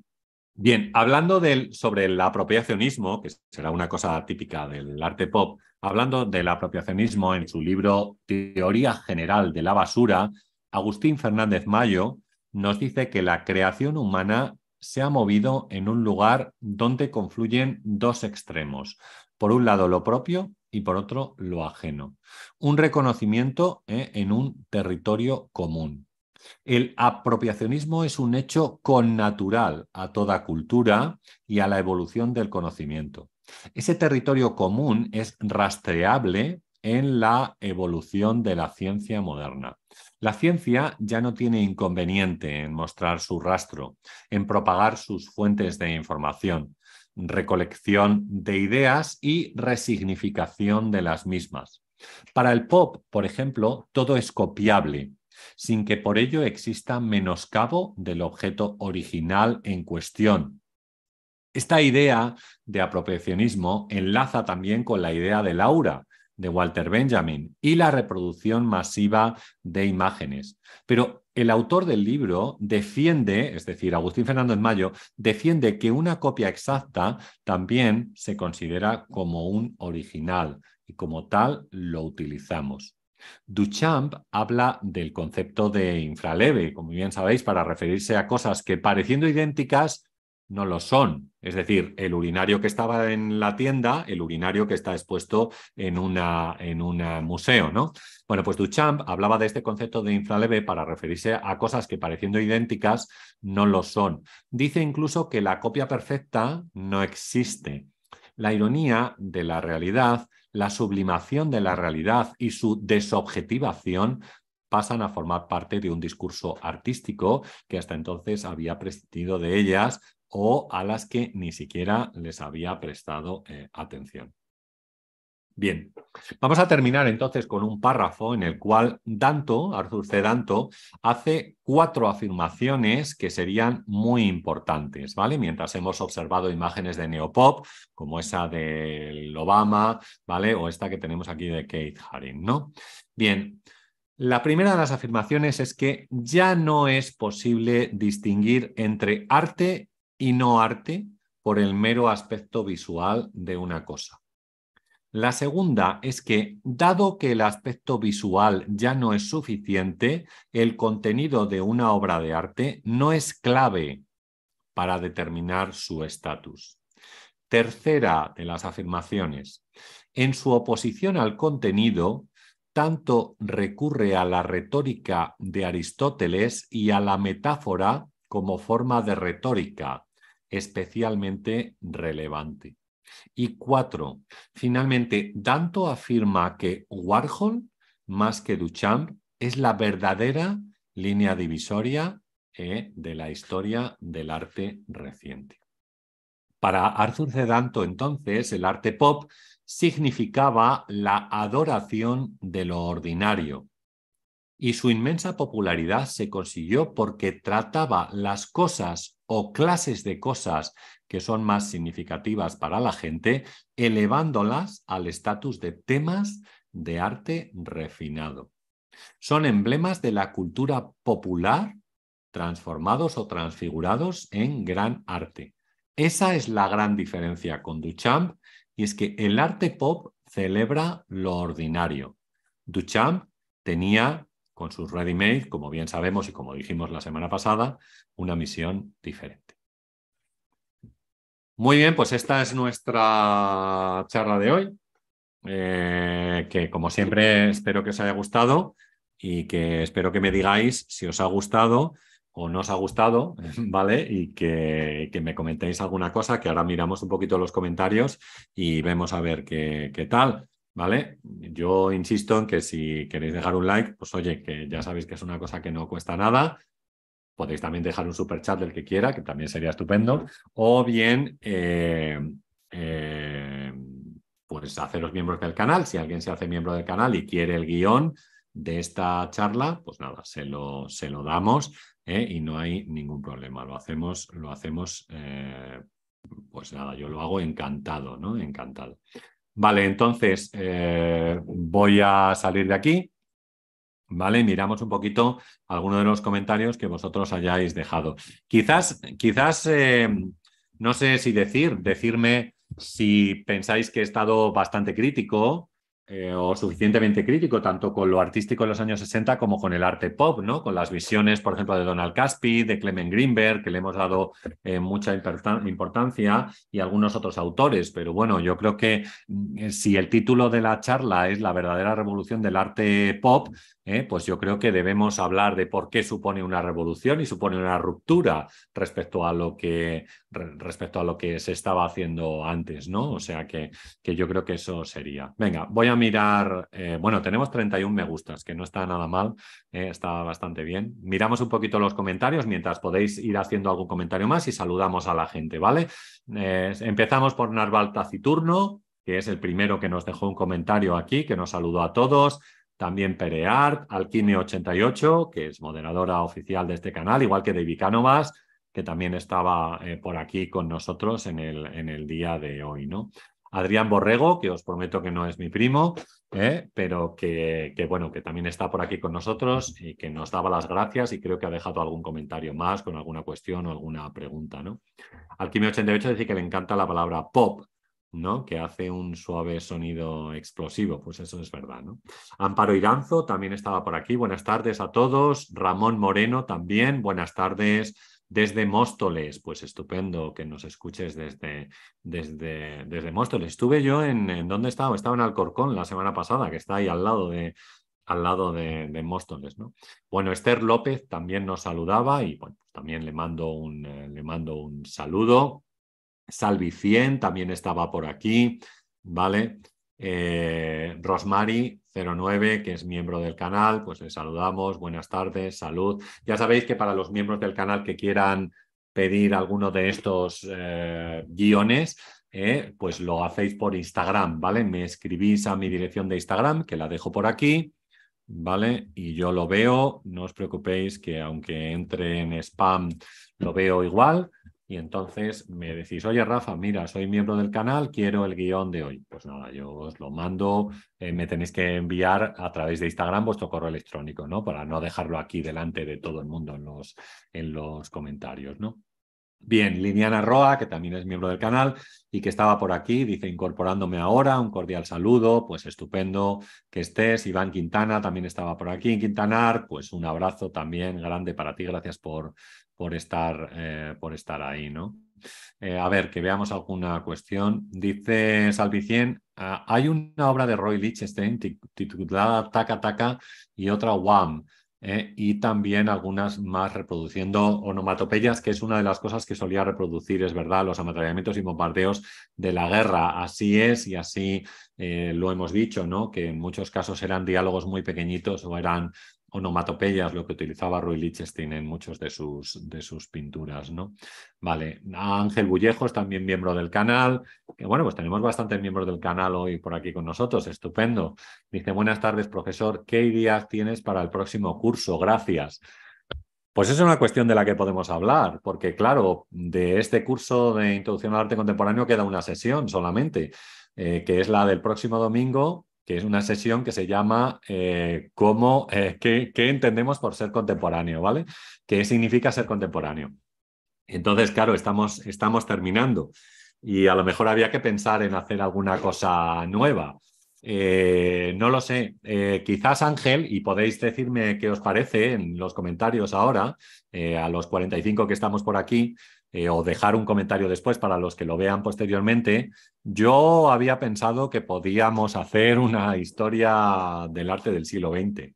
Bien, hablando del, sobre el apropiacionismo, que será una cosa típica del arte pop, Hablando del apropiacionismo en su libro Teoría General de la Basura, Agustín Fernández Mayo nos dice que la creación humana se ha movido en un lugar donde confluyen dos extremos. Por un lado lo propio y por otro lo ajeno. Un reconocimiento eh, en un territorio común. El apropiacionismo es un hecho connatural a toda cultura y a la evolución del conocimiento. Ese territorio común es rastreable en la evolución de la ciencia moderna. La ciencia ya no tiene inconveniente en mostrar su rastro, en propagar sus fuentes de información, recolección de ideas y resignificación de las mismas. Para el pop, por ejemplo, todo es copiable, sin que por ello exista menoscabo del objeto original en cuestión, esta idea de apropiacionismo enlaza también con la idea de Laura, de Walter Benjamin y la reproducción masiva de imágenes. Pero el autor del libro defiende, es decir, Agustín Fernández Mayo, defiende que una copia exacta también se considera como un original y como tal lo utilizamos. Duchamp habla del concepto de infraleve, como bien sabéis, para referirse a cosas que pareciendo idénticas no lo son. Es decir, el urinario que estaba en la tienda, el urinario que está expuesto en un en museo, ¿no? Bueno, pues Duchamp hablaba de este concepto de infraleve para referirse a cosas que pareciendo idénticas no lo son. Dice incluso que la copia perfecta no existe. La ironía de la realidad, la sublimación de la realidad y su desobjetivación pasan a formar parte de un discurso artístico que hasta entonces había prescindido de ellas o a las que ni siquiera les había prestado eh, atención. Bien, vamos a terminar entonces con un párrafo en el cual Danto, Arthur C. Danto, hace cuatro afirmaciones que serían muy importantes, ¿vale? Mientras hemos observado imágenes de neopop, como esa del Obama, ¿vale? O esta que tenemos aquí de Kate Haring, ¿no? Bien, la primera de las afirmaciones es que ya no es posible distinguir entre arte y no arte por el mero aspecto visual de una cosa. La segunda es que, dado que el aspecto visual ya no es suficiente, el contenido de una obra de arte no es clave para determinar su estatus. Tercera de las afirmaciones. En su oposición al contenido, tanto recurre a la retórica de Aristóteles y a la metáfora como forma de retórica especialmente relevante. Y cuatro, finalmente, Danto afirma que Warhol, más que Duchamp, es la verdadera línea divisoria eh, de la historia del arte reciente. Para Arthur C. Danto, entonces, el arte pop significaba la adoración de lo ordinario, y su inmensa popularidad se consiguió porque trataba las cosas o clases de cosas que son más significativas para la gente, elevándolas al estatus de temas de arte refinado. Son emblemas de la cultura popular transformados o transfigurados en gran arte. Esa es la gran diferencia con Duchamp y es que el arte pop celebra lo ordinario. Duchamp tenía con sus ready-made, como bien sabemos y como dijimos la semana pasada, una misión diferente. Muy bien, pues esta es nuestra charla de hoy, eh, que como siempre espero que os haya gustado y que espero que me digáis si os ha gustado o no os ha gustado, *laughs* ¿vale? Y que, me comentéis alguna cosa, que ahora miramos un poquito los comentarios y vemos a ver qué, qué tal. ¿vale? Yo insisto en que si queréis dejar un like, pues oye, que ya sabéis que es una cosa que no cuesta nada. Podéis también dejar un super chat del que quiera, que también sería estupendo. O bien, eh, eh, pues haceros miembros del canal. Si alguien se hace miembro del canal y quiere el guión de esta charla, pues nada, se lo, se lo damos ¿eh? y no hay ningún problema. Lo hacemos, lo hacemos, pues nada, yo lo hago encantado, ¿no? Encantado. Vale, entonces eh, voy a salir de aquí. ¿Vale? Miramos un poquito algunos de los comentarios que vosotros hayáis dejado. Quizás, quizás, eh, no sé si decir, decirme si pensáis que he estado bastante crítico eh, o suficientemente crítico tanto con lo artístico en los años 60 como con el arte pop, ¿no? Con las visiones, por ejemplo, de Donald Caspi, de Clement Greenberg, que le hemos dado eh, mucha importancia, y algunos otros autores. Pero bueno, yo creo que eh, si el título de la charla es La verdadera revolución del arte pop, pues yo creo que debemos hablar de por qué supone una revolución y supone una ruptura respecto a lo que, respecto a lo que se estaba haciendo antes, ¿no? O sea que, que yo creo que eso sería. Venga, voy a mirar, eh, bueno, tenemos 31 me gustas, que no está nada mal, eh, está bastante bien. Miramos un poquito los comentarios mientras podéis ir haciendo algún comentario más y saludamos a la gente, ¿vale? Eh, empezamos por Narval Taciturno, que es el primero que nos dejó un comentario aquí, que nos saludó a todos. También Pereart, Alquine88, que es moderadora oficial de este canal, igual que David Cánovas, que también estaba por aquí con nosotros en el, en el día de hoy, ¿no? Adrián Borrego, que os prometo que no es mi primo, ¿eh? pero que, bueno, que también está por aquí con nosotros y que nos daba las gracias y creo que ha dejado algún comentario más con alguna cuestión o alguna pregunta. ¿no? Alquimia88 dice que le encanta la palabra pop, ¿no? Que hace un suave sonido explosivo. Pues eso es verdad, ¿no? Amparo Iranzo también estaba por aquí. Buenas tardes a todos. Ramón Moreno también. Buenas tardes desde Móstoles, pues estupendo que nos escuches desde, desde, desde Móstoles. Estuve yo en, ¿dónde estaba? Estaba en Alcorcón la semana pasada, que está ahí al lado de, al lado de, Móstoles. ¿no? Bueno, Esther López también nos saludaba y pues también le mando un, eh, le mando un saludo. Salvi también estaba por aquí, ¿vale? Eh, 09 que es miembro del canal, pues le saludamos, buenas tardes, salud. Ya sabéis que para los miembros del canal que quieran pedir alguno de estos eh, guiones, eh, pues lo hacéis por Instagram, ¿vale? Me escribís a mi dirección de Instagram, que la dejo por aquí, ¿vale? Y yo lo veo, no os preocupéis que aunque entre en spam, lo veo igual. Y entonces me decís, oye Rafa, mira, soy miembro del canal, quiero el guión de hoy. Pues nada, yo os lo mando, eh, me tenéis que enviar a través de Instagram vuestro correo electrónico, ¿no? Para no dejarlo aquí delante de todo el mundo en los, en los comentarios, ¿no? Bien, Liliana Roa, que también es miembro del canal y que estaba por aquí, dice incorporándome ahora, un cordial saludo, pues estupendo que estés. Iván Quintana también estaba por aquí. en Quintanar, pues un abrazo también grande para ti, gracias por, por estar, eh, por estar ahí, ¿no? Eh, a ver, que veamos alguna cuestión. Dice Salvicien, ah, hay una obra de Roy Lichtenstein titulada Taca Taca y otra Wam, eh, y también algunas más reproduciendo onomatopeyas, que es una de las cosas que solía reproducir, es verdad, los ametrallamientos y bombardeos de la guerra. Así es y así lo hemos dicho, ¿no? Que en muchos casos eran diálogos muy pequeñitos o eran onomatopeyas, lo que utilizaba Roy Lichtenstein en muchos de sus, de sus pinturas, ¿no? Vale, Ángel Bullejos, también miembro del canal, bueno, pues tenemos bastantes miembros del canal hoy por aquí con nosotros, estupendo. Dice, buenas tardes, profesor, ¿qué ideas tienes para el próximo curso? Gracias. Pues es una cuestión de la que podemos hablar, porque claro, de este curso de Introducción al Arte Contemporáneo queda una sesión solamente, eh, que es la del próximo domingo que es una sesión que se llama eh, ¿cómo, eh, qué, entendemos por ser contemporáneo? ¿Vale? ¿Qué significa ser contemporáneo? Entonces, claro, estamos, estamos terminando y a lo mejor había que pensar en hacer alguna cosa nueva. Eh, no lo sé. quizás Ángel, y podéis decirme qué os parece en los comentarios ahora, a los 45 que estamos por aquí, eh, o dejar un comentario después para los que lo vean posteriormente, yo había pensado que podíamos hacer una historia del arte del siglo XX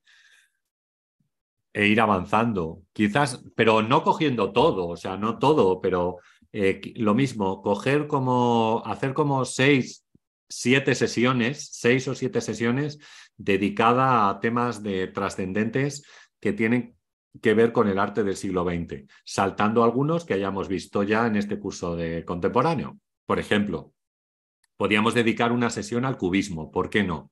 e ir avanzando, quizás, pero no cogiendo todo, o sea, no todo, pero eh, lo mismo, coger como, hacer como seis, siete sesiones, seis o siete sesiones dedicada a temas de trascendentes que tienen que ver con el arte del siglo XX, saltando algunos que hayamos visto ya en este curso de contemporáneo. Por ejemplo, podíamos dedicar una sesión al cubismo, ¿por qué no?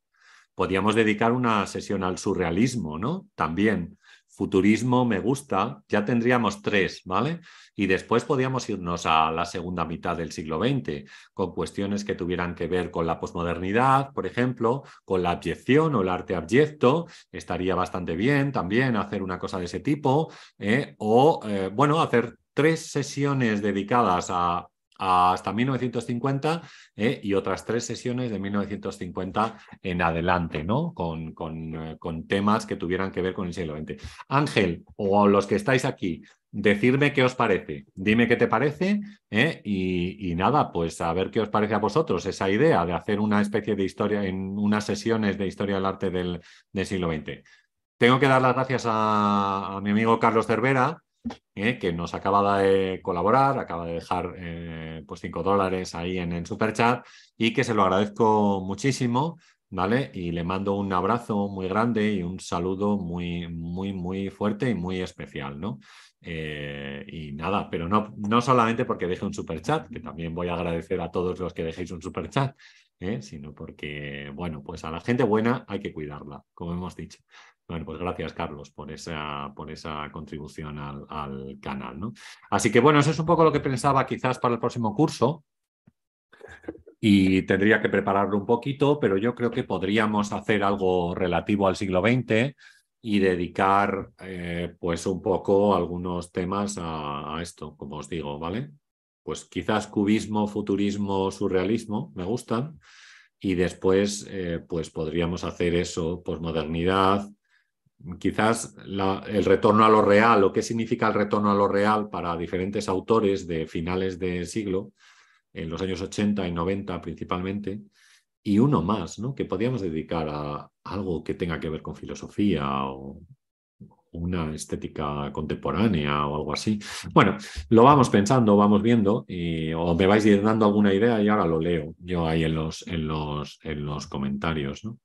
Podíamos dedicar una sesión al surrealismo, ¿no? También futurismo me gusta, ya tendríamos tres, ¿vale? Y después podíamos irnos a la segunda mitad del siglo XX, con cuestiones que tuvieran que ver con la posmodernidad, por ejemplo, con la abyección o el arte abyecto, estaría bastante bien también hacer una cosa de ese tipo, ¿eh? o, eh, bueno, hacer tres sesiones dedicadas a hasta 1950 ¿eh? y otras tres sesiones de 1950 en adelante, ¿no? Con, eh, con, temas que tuvieran que ver con el siglo XX. Ángel, o los que estáis aquí, decirme qué os parece, dime qué te parece ¿eh? y, nada, pues a ver qué os parece a vosotros esa idea de hacer una especie de historia en unas sesiones de historia del arte del, siglo XX. Tengo que dar las gracias a mi amigo Carlos Cervera, ¿eh? que nos acaba de colaborar, acaba de dejar 5 eh, pues, dólares ahí en el superchat y que se lo agradezco muchísimo, ¿vale? Y le mando un abrazo muy grande y un saludo muy, muy, muy fuerte y muy especial, ¿no? Eh, y nada, pero no, no solamente porque deje un superchat, que también voy a agradecer a todos los que dejéis un superchat, sino porque, bueno, pues a la gente buena hay que cuidarla, como hemos dicho. Bueno, pues gracias, Carlos, por esa, por esa contribución al, canal. ¿no? Así que bueno, eso es un poco lo que pensaba quizás para el próximo curso y tendría que prepararlo un poquito, pero yo creo que podríamos hacer algo relativo al siglo XX y dedicar eh, pues un poco algunos temas a, esto, como os digo, ¿vale? Pues quizás cubismo, futurismo, surrealismo, me gustan. Y después, eh, pues podríamos hacer eso, posmodernidad, quizás el retorno a lo real o qué significa el retorno a lo real para diferentes autores de finales de siglo, en los años 80 y 90 principalmente, y uno más, ¿no? que podíamos dedicar a algo que tenga que ver con filosofía o una estética contemporánea o algo así. Bueno, lo vamos pensando, vamos viendo, o me vais dando alguna idea y ahora lo leo yo ahí en los, en los, en los comentarios. ¿no?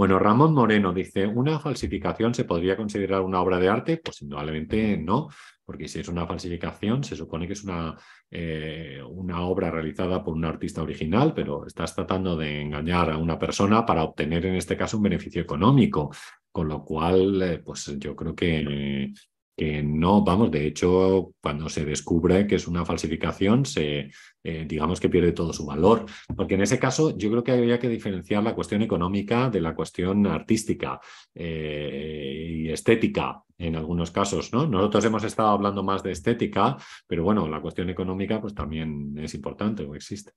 Bueno, Ramón Moreno dice, ¿una falsificación se podría considerar una obra de arte? Pues indudablemente no, porque si es una falsificación, se supone que es una, eh, una obra realizada por un artista original, pero estás tratando de engañar a una persona para obtener en este caso un beneficio económico, con lo cual, eh, pues yo creo que que no, vamos, de hecho, cuando se descubre que es una falsificación, se, eh, digamos que pierde todo su valor, porque en ese caso yo creo que habría que diferenciar la cuestión económica de la cuestión artística eh, y estética en algunos casos, ¿no? Nosotros hemos estado hablando más de estética, pero bueno, la cuestión económica pues también es importante o existe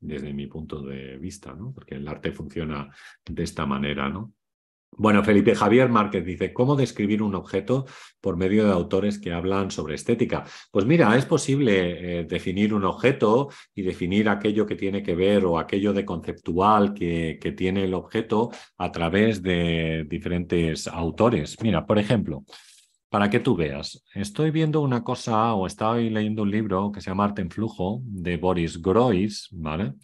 desde mi punto de vista, ¿no? Porque el arte funciona de esta manera, ¿no? Bueno, Felipe Javier Márquez dice, ¿cómo describir un objeto por medio de autores que hablan sobre estética? Pues mira, es posible eh, definir un objeto y definir aquello que tiene que ver o aquello de conceptual que, que tiene el objeto a través de diferentes autores. Mira, por ejemplo, para que tú veas, estoy viendo una cosa o estoy leyendo un libro que se llama Arte en Flujo de Boris Groys, ¿vale?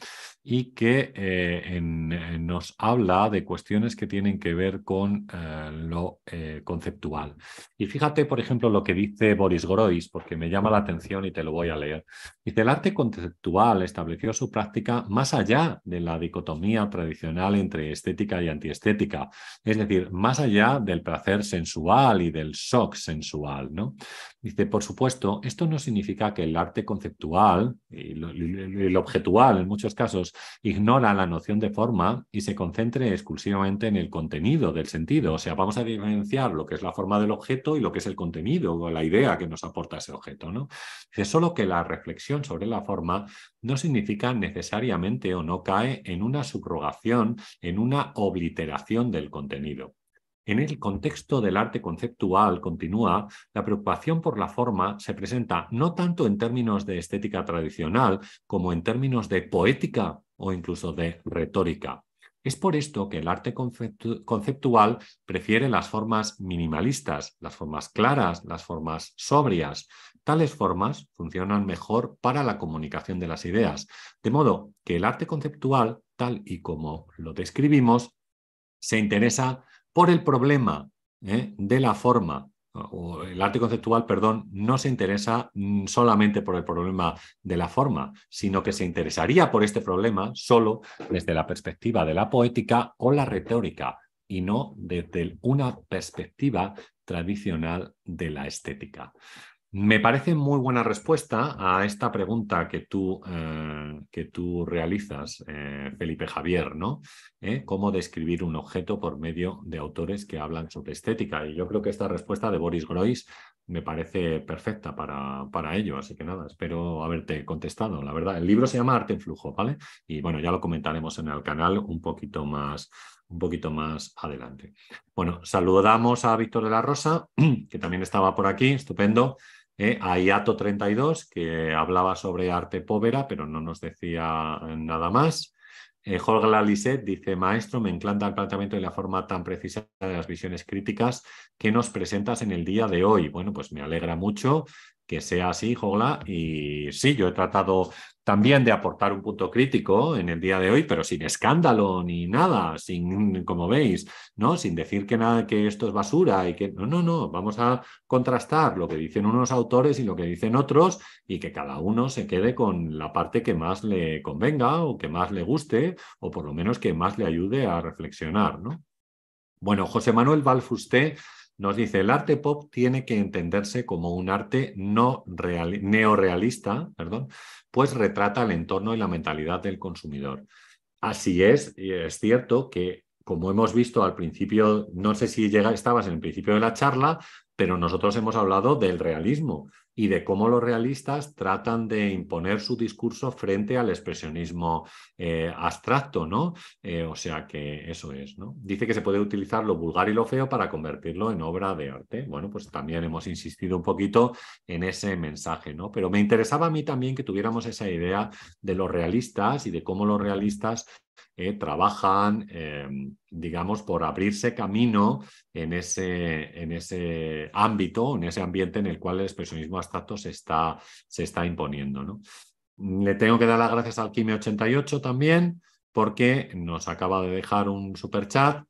y que eh, eh, nos habla de cuestiones que tienen que ver con eh, lo conceptual. Y fíjate, por ejemplo, lo que dice Boris Groys, porque me llama la atención y te lo voy a leer. Dice, el arte conceptual estableció su práctica más allá de la dicotomía tradicional entre estética y antiestética, es decir, más allá del placer sensual y del shock sensual. ¿no? Dice, por supuesto, esto no significa que el arte conceptual y el objetual en muchos casos ignora la noción de forma y se concentre exclusivamente en el contenido del sentido. O sea, vamos a diferenciar lo que es la forma del objeto y lo que es el contenido o la idea que nos aporta ese objeto. ¿no? Es solo que la reflexión sobre la forma no significa necesariamente o no cae en una subrogación, en una obliteración del contenido. En el contexto del arte conceptual, continúa, la preocupación por la forma se presenta no tanto en términos de estética tradicional como en términos de poética o incluso de retórica. Es por esto que el arte conceptual prefiere las formas minimalistas, las formas claras, las formas sobrias. Tales formas funcionan mejor para la comunicación de las ideas, de modo que el arte conceptual, tal y como lo describimos, se interesa por el problema ¿eh? de la forma, el arte conceptual, perdón, no se interesa mm, solamente por el problema de la forma, sino que se interesaría por este problema solo desde la perspectiva de la poética o la retórica y no desde una perspectiva tradicional de la estética. Me parece muy buena respuesta a esta pregunta que tú, eh, que tú realizas, eh, Felipe Javier, ¿no? Eh, ¿Cómo describir un objeto por medio de autores que hablan sobre estética? Y yo creo que esta respuesta de Boris Groys me parece perfecta para, para, ello. Así que nada, espero haberte contestado. La verdad, el libro se llama Arte en Flujo, ¿vale? Y bueno, ya lo comentaremos en el canal un poquito más, un poquito más adelante. Bueno, saludamos a Víctor de la Rosa, *clears throat* que también estaba por aquí, estupendo. Eh, Ayato 32, que hablaba sobre arte povera, pero no nos decía nada más. Eh, Lisset dice, maestro, me encanta el planteamiento y la forma tan precisa de las visiones críticas que nos presentas en el día de hoy. Bueno, pues me alegra mucho que sea así, Jogla. Y sí, yo he tratado también de aportar un punto crítico en el día de hoy, pero sin escándalo ni nada, sin, como veis, ¿no? Sin decir que nada, que esto es basura y que. No, no, no. Vamos a contrastar lo que dicen unos autores y lo que dicen otros, y que cada uno se quede con la parte que más le convenga, o que más le guste, o por lo menos que más le ayude a reflexionar, ¿no? Bueno, José Manuel Balfusté nos dice, el arte pop tiene que entenderse como un arte no real, neorealista, perdón, pues retrata el entorno y la mentalidad del consumidor. Así es, y es cierto que como hemos visto al principio, no sé si llega, estabas en el principio de la charla, pero nosotros hemos hablado del realismo y de cómo los realistas tratan de imponer su discurso frente al expresionismo eh, abstracto, ¿no? Eh, o sea que eso es, ¿no? Dice que se puede utilizar lo vulgar y lo feo para convertirlo en obra de arte. Bueno, pues también hemos insistido un poquito en ese mensaje, ¿no? Pero me interesaba a mí también que tuviéramos esa idea de los realistas y de cómo los realistas eh, trabajan, eh, digamos, por abrirse camino en ese, en ese ámbito, en ese ambiente en el cual el expresionismo abstracto se está, se está imponiendo. ¿no? Le tengo que dar las gracias al Kime88 también, porque nos acaba de dejar un super chat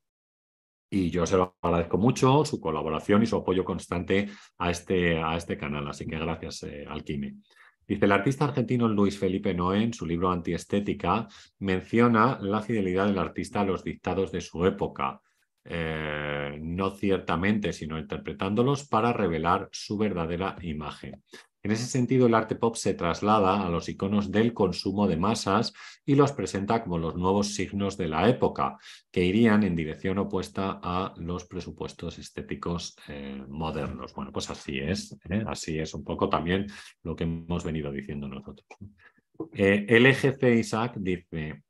y yo se lo agradezco mucho, su colaboración y su apoyo constante a este, a este canal. Así que gracias eh, al Dice, el artista argentino Luis Felipe Noé, en su libro Antiestética, menciona la fidelidad del artista a los dictados de su época. Eh, no ciertamente, sino interpretándolos para revelar su verdadera imagen. En ese sentido, el arte pop se traslada a los iconos del consumo de masas y los presenta como los nuevos signos de la época, que irían en dirección opuesta a los presupuestos estéticos eh, modernos. Bueno, pues así es, ¿eh? así es un poco también lo que hemos venido diciendo nosotros. el C Isaac dice,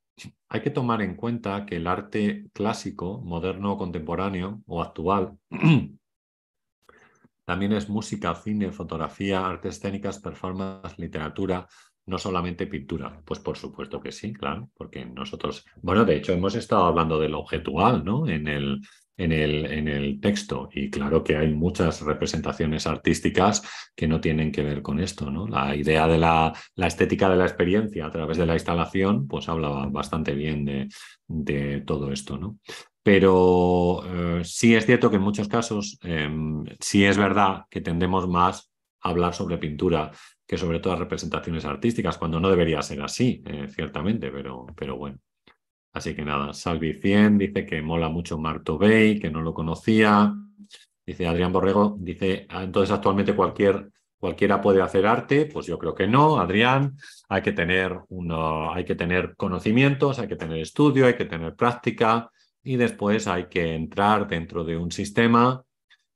hay que tomar en cuenta que el arte clásico, moderno, contemporáneo o actual *clears throat* también es música, cine, fotografía, artes escénicas, performance, literatura, no solamente pintura. Pues por supuesto que sí, claro, porque nosotros, bueno, de hecho hemos estado hablando del objetual, ¿no? En el, en el, en el, texto. Y claro que hay muchas representaciones artísticas que no tienen que ver con esto. ¿no? La idea de la, estética de la experiencia a través de la instalación, pues hablaba bastante bien de, de todo esto. ¿no? Pero eh, sí es cierto que en muchos casos em, sí es verdad que tendemos más a hablar sobre pintura que sobre todas representaciones artísticas, cuando no debería ser así, eh, ciertamente, pero, pero bueno. Así que nada, Salvi 100 dice que mola mucho Marto Bay, que no lo conocía. Dice Adrián Borrego, dice, ah, entonces actualmente cualquier, cualquiera puede hacer arte. Pues yo creo que no, Adrián. Hay que tener, uno, hay que tener conocimientos, hay que tener estudio, hay que tener práctica y después hay que entrar dentro de un sistema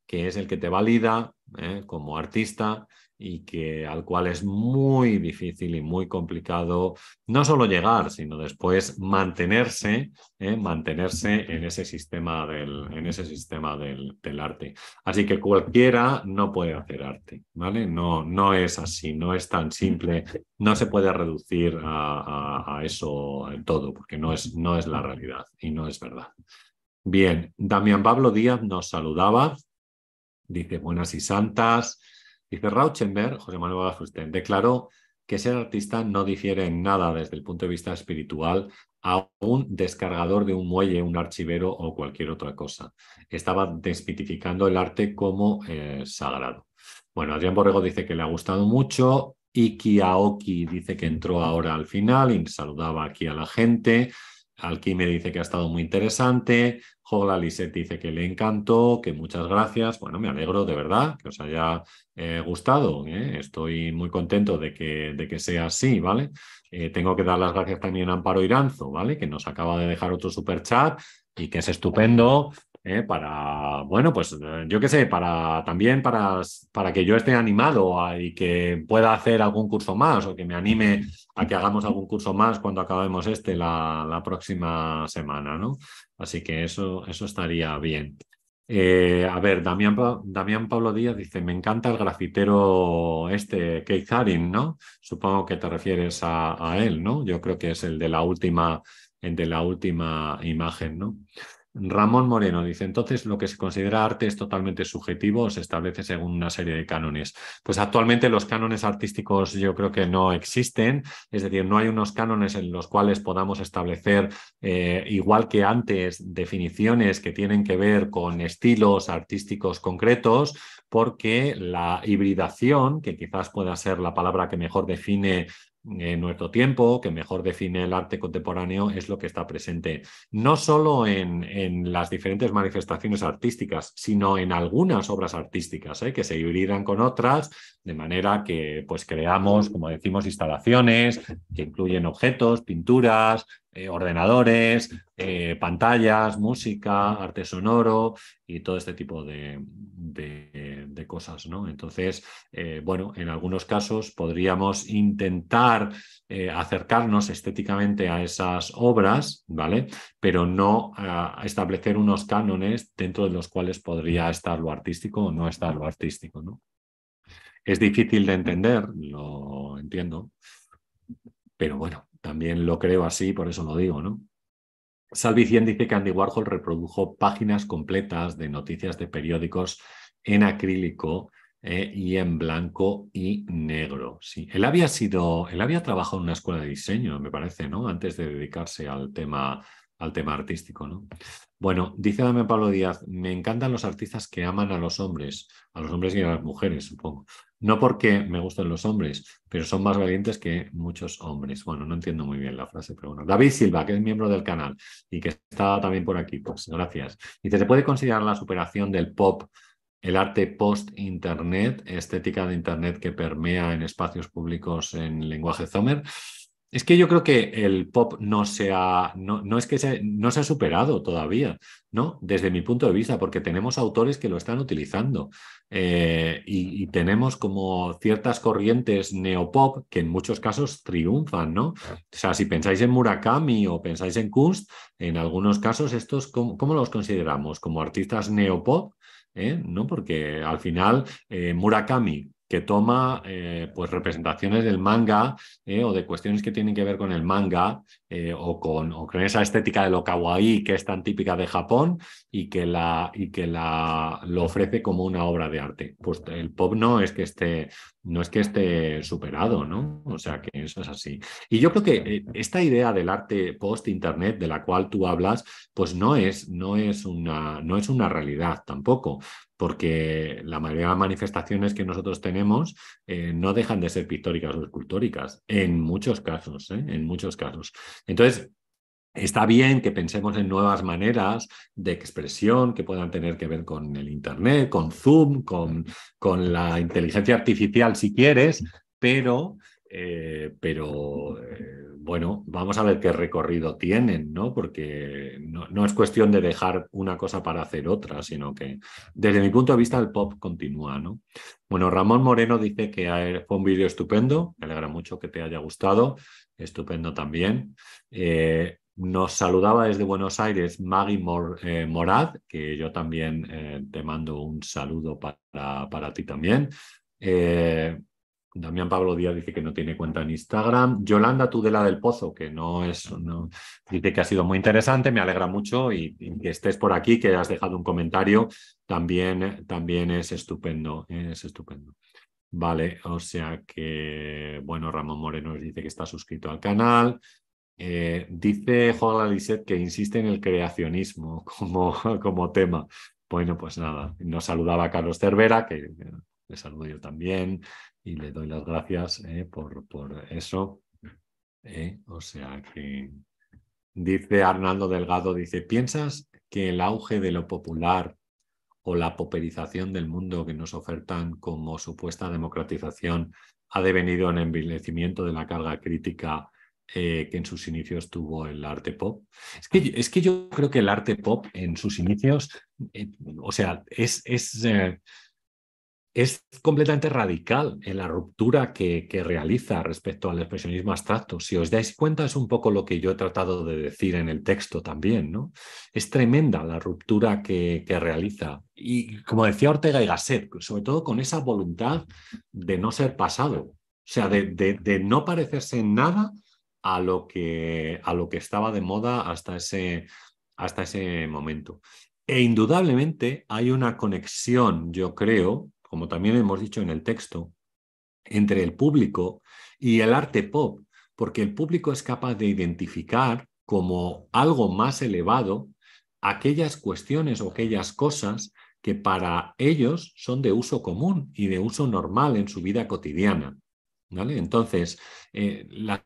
que es el que te valida ¿eh? como artista y que al cual es muy difícil y muy complicado no solo llegar, sino después mantenerse, ¿eh? mantenerse en ese sistema, del, en ese sistema del, arte. Así que cualquiera no puede hacer arte, ¿vale? No, no es así, no es tan simple, no se puede reducir a, eso en todo, porque no es, no es la realidad y no es verdad. Bien, Damián Pablo Díaz nos saludaba, dice buenas y santas. Dice Rauchenberg, José Manuel declaró que ser artista no difiere en nada desde el punto de vista espiritual a un descargador de un muelle, un archivero o cualquier otra cosa. Estaba desmitificando el arte como eh, sagrado. Bueno, Adrián Borrego dice que le ha gustado mucho. Iki Aoki dice que entró ahora al final y saludaba aquí a la gente. Alquime dice que ha estado muy interesante. Hola, Lisette dice que le encantó, que muchas gracias. Bueno, me alegro de verdad que os haya eh, gustado. ¿eh? Estoy muy contento de que, de que sea así, ¿vale? Eh, tengo que dar las gracias también a Amparo Iranzo, ¿vale? Que nos acaba de dejar otro super chat y que es estupendo. ¿eh? para, bueno, pues eh, yo qué sé, para también para, para que yo esté animado y que pueda hacer algún curso más o que me anime a que hagamos algún curso más cuando acabemos este la, próxima semana, ¿no? Así que eso, eso estaría bien. Eh, a ver, Damián, Damián, Pablo Díaz dice, me encanta el grafitero este, Keith Haring, ¿no? Supongo que te refieres a, a, él, ¿no? Yo creo que es el de la última, el de la última imagen, ¿no? Ramón Moreno dice, entonces lo que se considera arte es totalmente subjetivo se establece según una serie de cánones. Pues actualmente los cánones artísticos yo creo que no existen, es decir, no hay unos cánones en los cuales podamos establecer, eh, igual que antes, definiciones que tienen que ver con estilos artísticos concretos, porque la hibridación, que quizás pueda ser la palabra que mejor define eh, nuestro tiempo, que mejor define el arte contemporáneo, es lo que está presente, no solo en, las diferentes manifestaciones artísticas, sino en algunas obras artísticas ¿eh? que se hibridan con otras, de manera que pues, creamos, como decimos, instalaciones que incluyen objetos, pinturas, eh, ordenadores, eh, pantallas, música, arte sonoro y todo este tipo de, cosas. ¿no? Entonces, eh, bueno, en algunos casos podríamos intentar acercarnos estéticamente a esas obras, ¿vale? Pero no ah, establecer unos cánones dentro de los cuales podría estar lo artístico o no estar lo artístico. ¿no? Es difícil de entender, lo entiendo, pero bueno, también lo creo así, por eso lo digo, ¿no? Salvicien dice que Andy Warhol reprodujo páginas completas de noticias de periódicos en acrílico eh, y en blanco y negro. Sí, él había sido, él había trabajado en una escuela de diseño, me parece, ¿no? Antes de dedicarse al tema al tema artístico, ¿no? Bueno, dice también Pablo Díaz, me encantan los artistas que aman a los hombres, a los hombres y a las mujeres, supongo. No porque me gusten los hombres, pero son más valientes que muchos hombres. Bueno, no entiendo muy bien la frase, pero bueno. David Silva, que es miembro del canal y que está también por aquí, pues gracias. ¿Y ¿se puede considerar la superación del pop, el arte post-internet, estética de internet que permea en espacios públicos en lenguaje Zomer? Es que yo creo que el pop no se ha, no, es que no se ha superado todavía, ¿no? Desde mi punto de vista, porque tenemos autores que lo están utilizando eh, y, tenemos como ciertas corrientes neopop que en muchos casos triunfan, ¿no? O sea, si pensáis en Murakami o pensáis en Kunst, en algunos casos estos, ¿cómo, los consideramos? ¿Como artistas neopop? ¿Eh? ¿No? Porque al final eh, Murakami que toma eh, pues representaciones del manga eh, o de cuestiones que tienen que ver con el manga eh, o, con, o, con, esa estética de lo kawaii que es tan típica de Japón y que, la, y que la, lo ofrece como una obra de arte. Pues el pop no es que esté, no es que esté superado, ¿no? O sea que eso es así. Y yo creo que esta idea del arte post-internet de la cual tú hablas, pues no es, no es, una, no es una realidad tampoco porque la mayoría de las manifestaciones que nosotros tenemos eh, no dejan de ser pictóricas o escultóricas, en muchos casos, ¿eh? en muchos casos. Entonces, Está bien que pensemos en nuevas maneras de expresión que puedan tener que ver con el Internet, con Zoom, con, con la inteligencia artificial si quieres, pero, eh, pero bueno, vamos a ver qué recorrido tienen, ¿no? Porque no, es cuestión de dejar una cosa para hacer otra, sino que desde mi punto de vista el pop continúa, ¿no? Bueno, Ramón Moreno dice que e, fue un vídeo estupendo, me alegra mucho que te haya gustado, estupendo también. Eh, nos saludaba desde Buenos Aires Maggie eh, Morad, que yo también eh, te mando un saludo para, para ti también. Damián Pablo Díaz dice que no tiene cuenta en Instagram. Yolanda Tudela del Pozo, que no es, no, dice que ha sido muy interesante, me alegra mucho y, que estés por aquí, que has dejado un comentario, también, también es estupendo, es estupendo. Vale, o sea que, bueno, Ramón Moreno dice que está suscrito al canal. Eh, dice Juan Lisset que insiste en el creacionismo *laughs* como, como tema. Bueno, pues nada, nos saludaba Carlos Cervera, que eh, le saludo yo también y le doy las gracias eh, por, por, eso. Eh, o sea que dice Arnaldo Delgado, dice, ¿piensas que el auge de lo popular o la poperización del mundo que nos ofertan como supuesta democratización ha devenido en envilecimiento de la carga crítica eh, que en sus inicios tuvo el arte pop. Es que, es que yo creo que el arte pop en sus inicios, o sea, es, es es completamente radical en la ruptura que, que, realiza respecto al expresionismo abstracto. Si os dais cuenta, es un poco lo que yo he tratado de decir en el texto también, ¿no? Es tremenda la ruptura que, que realiza. Y como decía Ortega y Gasset, sobre todo con esa voluntad de no ser pasado, o sea, de, no parecerse en nada a lo, que, a lo que estaba de moda hasta ese, hasta ese momento. E indudablemente hay una conexión, yo creo, como también hemos dicho en el texto, entre el público y el arte pop, porque el público es capaz de identificar como algo más elevado aquellas cuestiones o aquellas cosas que para ellos son de uso común y de uso normal en su vida cotidiana. Entonces, eh, las,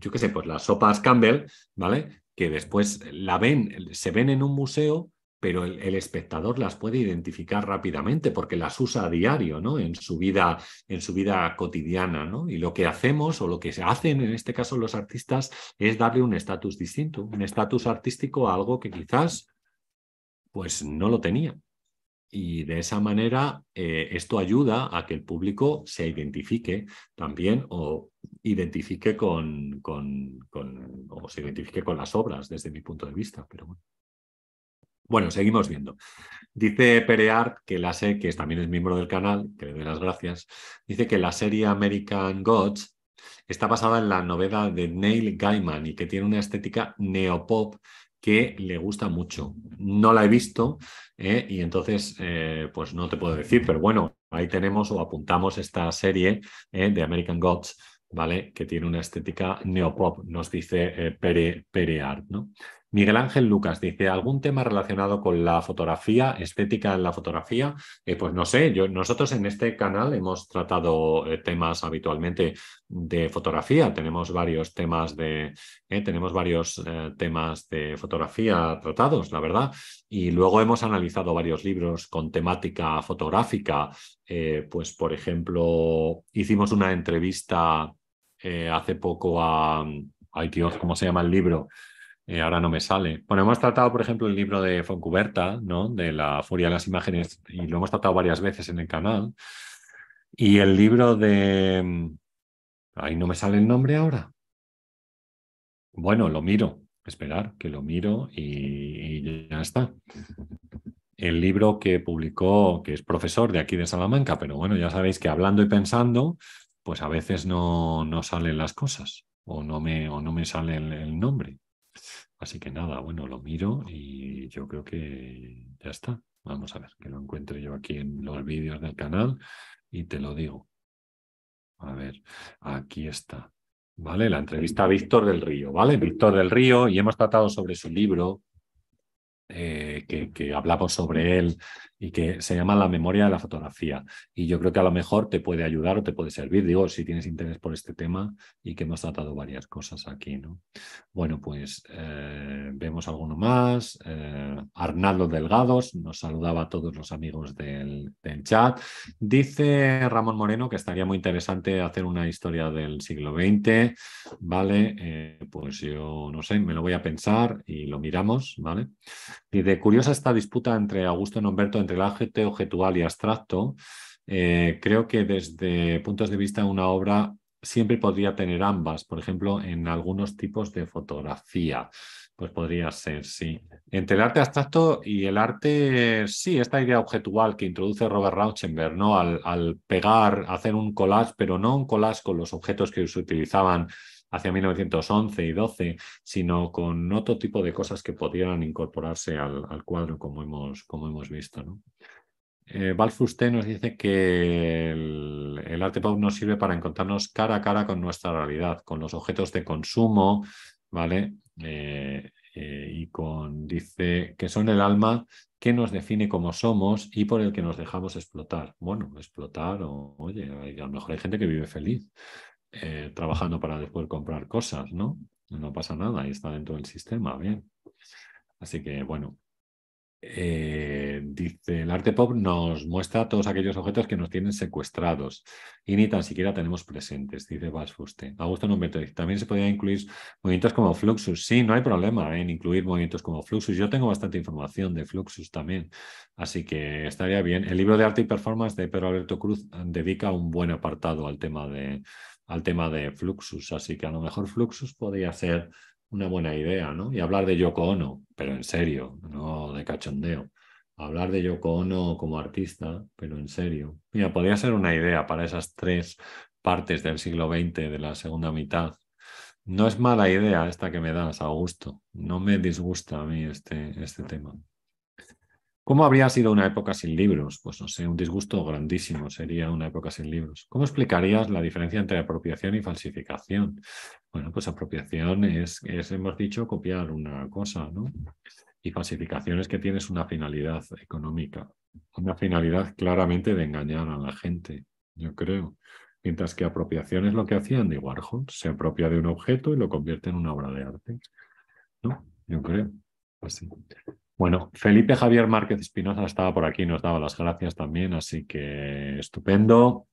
yo qué sé, pues las sopas Campbell, ¿vale? Que después la ven, se ven en un museo pero el, espectador las puede identificar rápidamente porque las usa a diario, ¿no? En su vida, en su vida cotidiana, ¿no? Y lo que hacemos o lo que se hacen en este caso los artistas es darle un estatus distinto, un estatus artístico a algo que quizás pues no lo tenía. Y de esa manera eh, esto ayuda a que el público se identifique también o identifique con, con, o se identifique con las obras desde mi punto de vista, pero bueno. Bueno, seguimos viendo. Dice Pereart que la sé, que también es miembro del canal, que le doy las gracias, dice que la serie American Gods está basada en la novela de Neil Gaiman y que tiene una estética neopop que le gusta mucho. No la he visto ¿eh? y entonces eh, pues no te puedo decir, pero bueno, ahí tenemos o apuntamos esta serie ¿eh? de American Gods, ¿vale? Que tiene una estética neopop, nos dice Pere, Pereart, ¿no? Miguel Ángel Lucas dice, ¿algún tema relacionado con la fotografía, estética en la fotografía? Eh, pues no sé, yo, nosotros en este canal hemos tratado eh, temas habitualmente de fotografía, tenemos varios temas de, eh, tenemos varios temas de fotografía tratados, la verdad, y luego hemos analizado varios libros con temática fotográfica, pues por ejemplo, hicimos una entrevista hace poco a, ay Dios, ¿cómo se llama el libro? ahora no me sale. Bueno, hemos tratado, por ejemplo, el libro de Foncuberta, ¿no? De la furia de las imágenes, y lo hemos tratado varias veces en el canal. Y el libro de... Mm, ahí no me sale el nombre ahora. Bueno, lo miro. Esperar que lo miro y, ya está. El libro que publicó, que es profesor de aquí de Salamanca, pero bueno, ya sabéis que hablando y pensando, pues a veces no, salen las cosas o no me, o no me sale el nombre. Así que nada, bueno, lo miro y yo creo que ya está. Vamos a ver, que lo encuentre yo aquí en los vídeos del canal y te lo digo. A ver, aquí está. ¿Vale? La entrevista a Víctor del Río, ¿vale? Víctor del Río, y hemos tratado sobre su libro, eh, que hablamos sobre él y que se llama la memoria de la fotografía. Y yo creo que a lo mejor te puede ayudar o te puede servir, digo, si tienes interés por este tema y que hemos tratado varias cosas aquí, ¿no? Bueno, pues eh, vemos alguno más. Eh, Arnaldo Delgados nos saludaba a todos los amigos del, chat. Dice Ramón Moreno que estaría muy interesante hacer una historia del siglo XX, ¿vale? Eh, pues yo no sé, me lo voy a pensar y lo miramos, ¿vale? Dice, curiosa esta disputa entre Augusto y Humberto entre el arte objetual y abstracto, eh, creo que desde puntos de vista de una obra siempre podría tener ambas, por ejemplo, en algunos tipos de fotografía. Pues podría ser, sí. Entre el arte abstracto y el arte, sí, esta idea objetual que introduce Robert Rauschenberg, ¿no? Al, al pegar, hacer un collage, pero no un collage con los objetos que se utilizaban hacia 1911 y 12, sino con otro tipo de cosas que pudieran incorporarse al, cuadro, como hemos, como hemos visto. ¿no? Eh, nos dice que el, arte pop nos sirve para encontrarnos cara a cara con nuestra realidad, con los objetos de consumo, ¿vale? Eh, eh, y con, dice, que son el alma que nos define como somos y por el que nos dejamos explotar. Bueno, explotar, o, oye, a lo mejor hay gente que vive feliz, eh, trabajando para después comprar cosas, ¿no? No pasa nada y está dentro del sistema, bien. Así que bueno, eh, dice, el arte pop nos muestra todos aquellos objetos que nos tienen secuestrados y ni tan siquiera tenemos presentes, dice Basfuste. Augusto Numberto dice, también se podía incluir movimientos como Fluxus. Sí, no hay problema en incluir movimientos como Fluxus. Yo tengo bastante información de Fluxus también, así que estaría bien. El libro de arte y performance de Pedro Alberto Cruz dedica un buen apartado al tema de, al tema de Fluxus. Así que a lo mejor Fluxus podría ser una buena idea, ¿no? Y hablar de Yoko Ono, pero en serio, no de cachondeo. Hablar de Yoko Ono como artista, pero en serio. Mira, podría ser una idea para esas tres partes del siglo XX, de la segunda mitad. No es mala idea esta que me das, Augusto. No me disgusta a mí este, este tema. ¿Cómo habría sido una época sin libros? Pues no sé, un disgusto grandísimo sería una época sin libros. ¿Cómo explicarías la diferencia entre apropiación y falsificación? Bueno, pues apropiación es, hemos dicho, copiar una cosa, ¿no? Y falsificación es que tienes una finalidad económica, una finalidad claramente de engañar a la gente, yo creo. Mientras que apropiación es lo que hacían Andy Warhol, se apropia de un objeto y lo convierte en una obra de arte, ¿no? Yo creo, bueno, Felipe Javier Márquez Espinosa estaba por aquí, nos daba las gracias también, así que estupendo.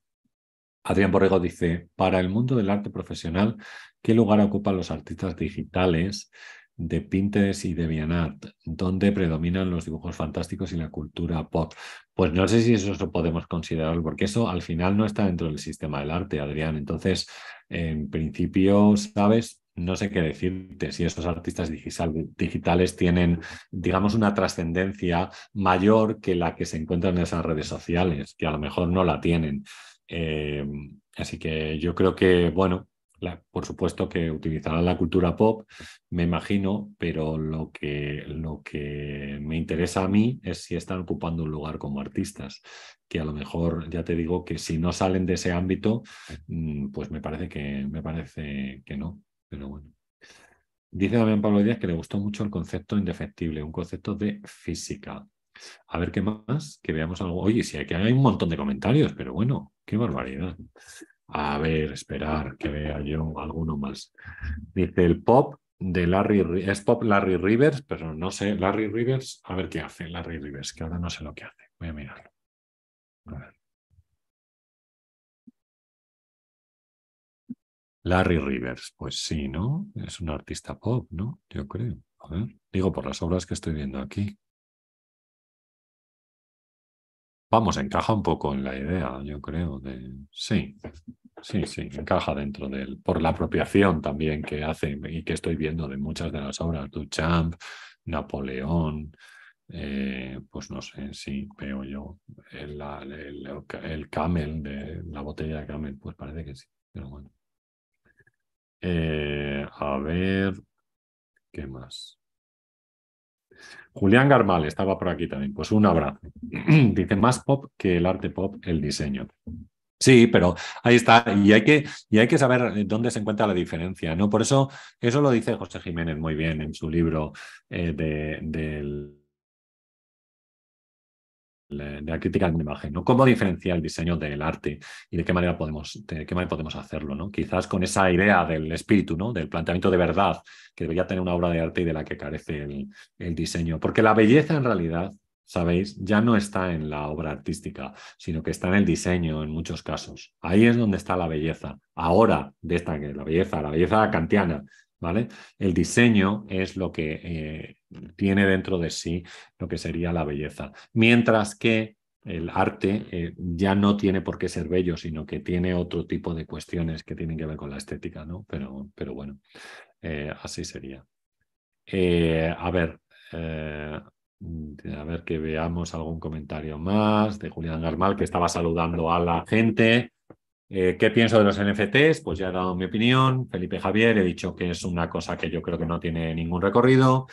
Adrián Borrego dice, para el mundo del arte profesional, ¿qué lugar ocupan los artistas digitales de Pinterest y de Vianat, donde predominan los dibujos fantásticos y la cultura pop? Pues no sé si eso lo podemos considerar, porque eso al final no está dentro del sistema del arte, Adrián. Entonces, en principio, ¿sabes? no sé qué decirte, si esos artistas digitales tienen, digamos, una trascendencia mayor que la que se encuentra en esas redes sociales, que a lo mejor no la tienen. Em, así que yo creo que, bueno, por supuesto que utilizarán la cultura pop, me imagino, pero lo que, lo que me interesa a mí es si están ocupando un lugar como artistas, que a lo mejor ya te digo que si no salen de ese ámbito, mm, pues me parece que, me parece que no. Pero bueno. Dice también Pablo Díaz que le gustó mucho el concepto indefectible, un concepto de física. A ver qué más, que veamos algo. Oye, sí, aquí hay un montón de comentarios, pero bueno, qué barbaridad. A ver, esperar que vea yo alguno más. Dice el pop de Larry, es pop Larry Rivers, pero no sé, Larry Rivers, a ver qué hace Larry Rivers, que ahora no sé lo que hace. Voy a mirarlo. A ver. Larry Rivers, pues sí, ¿no? Es un artista pop, ¿no? Yo creo. A ver, digo por las obras que estoy viendo aquí. Vamos, encaja un poco en la idea, yo creo, de... Sí, sí, sí, encaja dentro del... Por la apropiación también que hace y que estoy viendo de muchas de las obras, Duchamp, Napoleón, eh, pues no sé, sí, veo yo el, el, camel, de, la botella de camel, pues parece que sí, pero bueno. Eh, a ver, ¿qué más? Julián Garmal estaba por aquí también. Pues un abrazo. *clears throat* Dice más pop que el arte pop, el diseño. Sí, pero ahí está. Y hay, que, y hay que saber dónde se encuentra la diferencia, ¿no? Por eso, eso lo dice José Jiménez muy bien en su libro eh, de, del de la crítica de una imagen, ¿no? ¿Cómo diferenciar el diseño del arte y de qué manera podemos, qué manera podemos hacerlo, ¿no? Quizás con esa idea del espíritu, ¿no? Del planteamiento de verdad que debería tener una obra de arte y de la que carece el, diseño. Porque la belleza en realidad, sabéis, ya no está en la obra artística, sino que está en el diseño en muchos casos. Ahí es donde está la belleza. Ahora, de esta que la belleza, la belleza kantiana, el diseño es lo que eh, tiene dentro de sí lo que sería la belleza, mientras que el arte eh, ya no tiene por qué ser bello, sino que tiene otro tipo de cuestiones que tienen que ver con la estética, ¿no? Pero, pero bueno, eh, así sería. a ver, a ver que veamos algún comentario más de Julián Garmal, que estaba saludando a la gente. Eh, ¿Qué pienso de los NFTs? Pues ya he dado mi opinión. Felipe Javier, he dicho que es una cosa que yo creo que no tiene ningún recorrido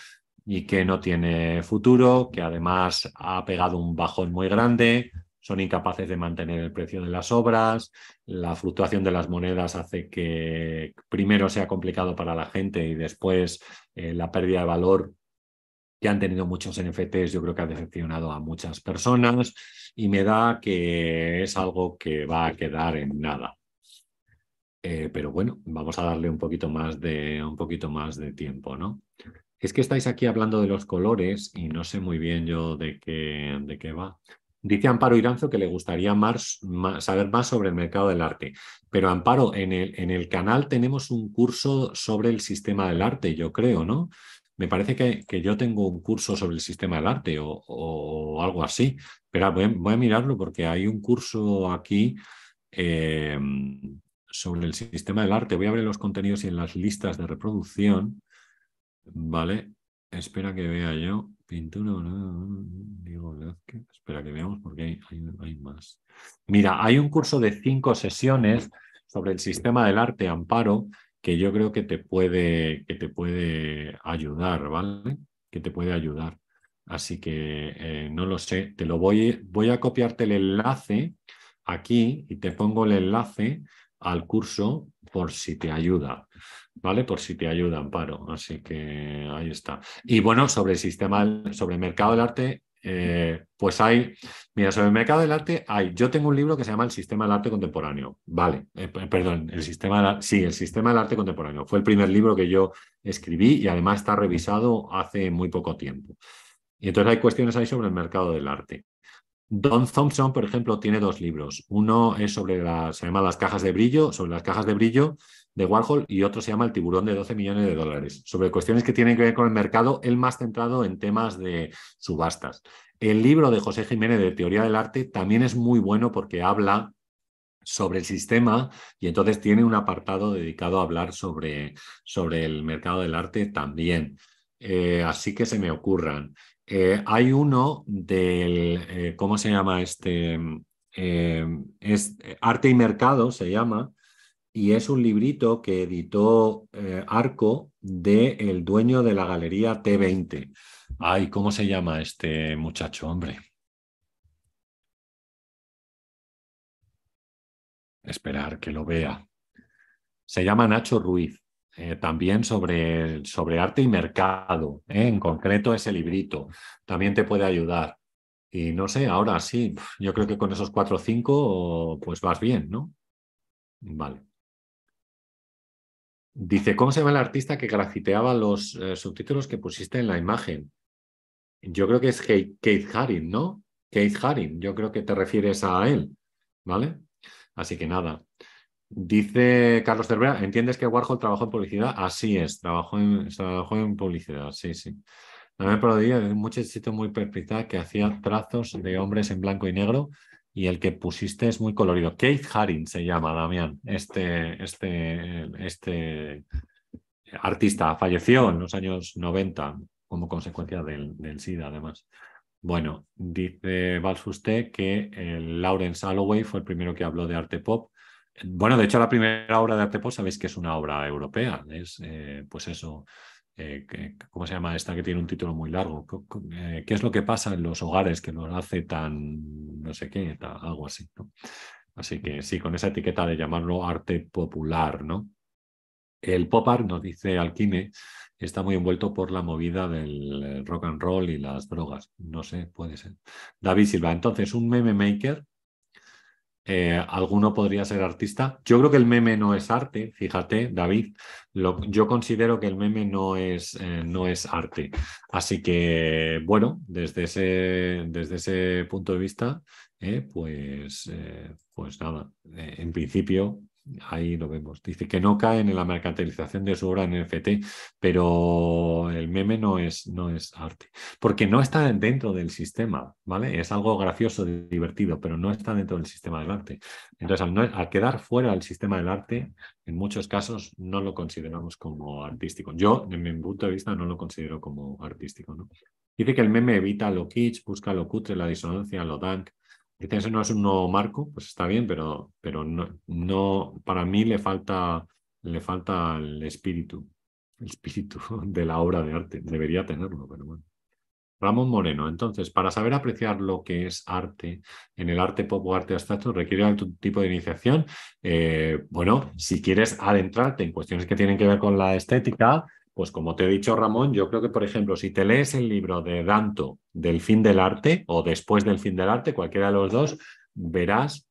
y que no tiene futuro, que además ha pegado un bajón muy grande, son incapaces de mantener el precio de las obras, la fluctuación de las monedas hace que primero sea complicado para la gente y después eh, la pérdida de valor que han tenido muchos NFTs, yo creo que ha decepcionado a muchas personas y me da que es algo que va a quedar en nada. Eh, pero bueno, vamos a darle un poquito más de un poquito más de tiempo, ¿no? Es que estáis aquí hablando de los colores y no sé muy bien yo de qué, de qué va. Dice Amparo Iranzo que le gustaría saber más sobre el mercado del arte. Pero Amparo, en el, en el canal tenemos un curso sobre el sistema del arte, yo creo, ¿no? me parece que, yo tengo un curso sobre el sistema del arte o, algo así. Pero voy, a mirarlo porque hay un curso aquí eh, sobre el sistema del arte. Voy a abrir los contenidos y en las listas de reproducción. Vale, espera que vea yo. Pintura, digo, espera que veamos porque hay más. Mira, hay un curso de cinco sesiones sobre el sistema del arte, Amparo, que yo creo que te puede, que te puede ayudar, ¿vale? Que te puede ayudar. Así que eh, no lo sé, te lo voy, voy a copiarte el enlace aquí y te pongo el enlace al curso por si te ayuda, ¿vale? Por si te ayuda, Amparo. Así que ahí está. Y bueno, sobre el sistema, sobre el mercado del arte, eh, pues hay, mira, sobre el mercado del arte hay, yo tengo un libro que se llama El sistema del arte contemporáneo, vale, eh, perdón, el sistema, sí, el sistema del arte contemporáneo, fue el primer libro que yo escribí y además está revisado hace muy poco tiempo. Y entonces hay cuestiones ahí sobre el mercado del arte. Don Thompson, por ejemplo, tiene dos libros. Uno es sobre las, se llama Las cajas de brillo, sobre las cajas de brillo, de Warhol y otro se llama El tiburón de 12 millones de dólares, sobre cuestiones que tienen que ver con el mercado, el más centrado en temas de subastas. El libro de José Jiménez de Teoría del Arte también es muy bueno porque habla sobre el sistema y entonces tiene un apartado dedicado a hablar sobre, sobre el mercado del arte también. Eh, así que se me ocurran. Eh, hay uno del, eh, ¿cómo se llama este? Mm, es, arte y Mercado se llama, y es un librito que editó eh, Arco de el dueño de la galería T20. Ay, ¿cómo se llama este muchacho, hombre? Esperar que lo vea. Se llama Nacho Ruiz, eh, también sobre, sobre, arte y mercado, eh, en concreto ese librito. También te puede ayudar. Y no sé, ahora sí, yo creo que con esos cuatro o cinco, pues vas bien, ¿no? Vale. Dice, ¿cómo se llama el artista que grafiteaba los eh, subtítulos que pusiste en la imagen? Yo creo que es Keith Haring, ¿no? Keith Haring, yo creo que te refieres a él, ¿vale? Así que nada. Dice Carlos Cervera, ¿entiendes que Warhol trabajó en publicidad? Así es, trabajó en, en publicidad, sí, sí. También me un muchachito muy perspicaz que hacía trazos de hombres en blanco y negro y el que pusiste es muy colorido. Keith Haring se llama, Damián, este, este, este artista. Falleció en los años 90 como consecuencia del, SIDA, además. Bueno, dice usted que el eh, Lawrence Alloway fue el primero que habló de arte pop. Bueno, de hecho, la primera obra de arte pop, sabéis que es una obra europea, es eh, pues eso, eh, ¿cómo se llama esta que tiene un título muy largo? Eh, ¿Qué, es lo que pasa en los hogares que nos hace tan, no sé qué, algo así? Así que sí, con esa etiqueta de llamarlo arte popular, ¿no? El pop art, nos dice Alquine, está muy envuelto por la movida del eh, rock and roll y las drogas. No sé, puede ser. David Silva, entonces, un meme maker eh, alguno podría ser artista. Yo creo que el meme no es arte, fíjate, David. yo considero que el meme no es, eh, no es arte. Así que, bueno, desde ese, desde ese punto de vista, eh, pues, pues nada, en principio Ahí lo vemos. Dice que no caen en la mercantilización de su obra en NFT, pero el meme no es, no es arte. Porque no está dentro del sistema, ¿vale? Es algo gracioso, divertido, pero no está dentro del sistema del arte. Entonces, al, quedar fuera del sistema del arte, en muchos casos no lo consideramos como artístico. Yo, en mi punto de vista, no lo considero como artístico, ¿no? Dice que el meme evita lo kitsch, busca lo cutre, la disonancia, lo dank, Dicen, no es un nuevo marco, pues está bien, pero, pero no, para mí le falta, le falta el espíritu, el espíritu *laughs* de la obra de arte. Debería tenerlo, pero bueno. Ramón Moreno, entonces, para saber apreciar lo que es arte en el arte pop o arte abstracto, requiere algún tipo de iniciación. Eh, bueno, si quieres adentrarte en cuestiones que tienen que ver con la estética, pues como te he dicho, Ramón, yo creo que, por ejemplo, si te lees el libro de Danto del fin del arte o después del fin del arte, cualquiera de los dos, verás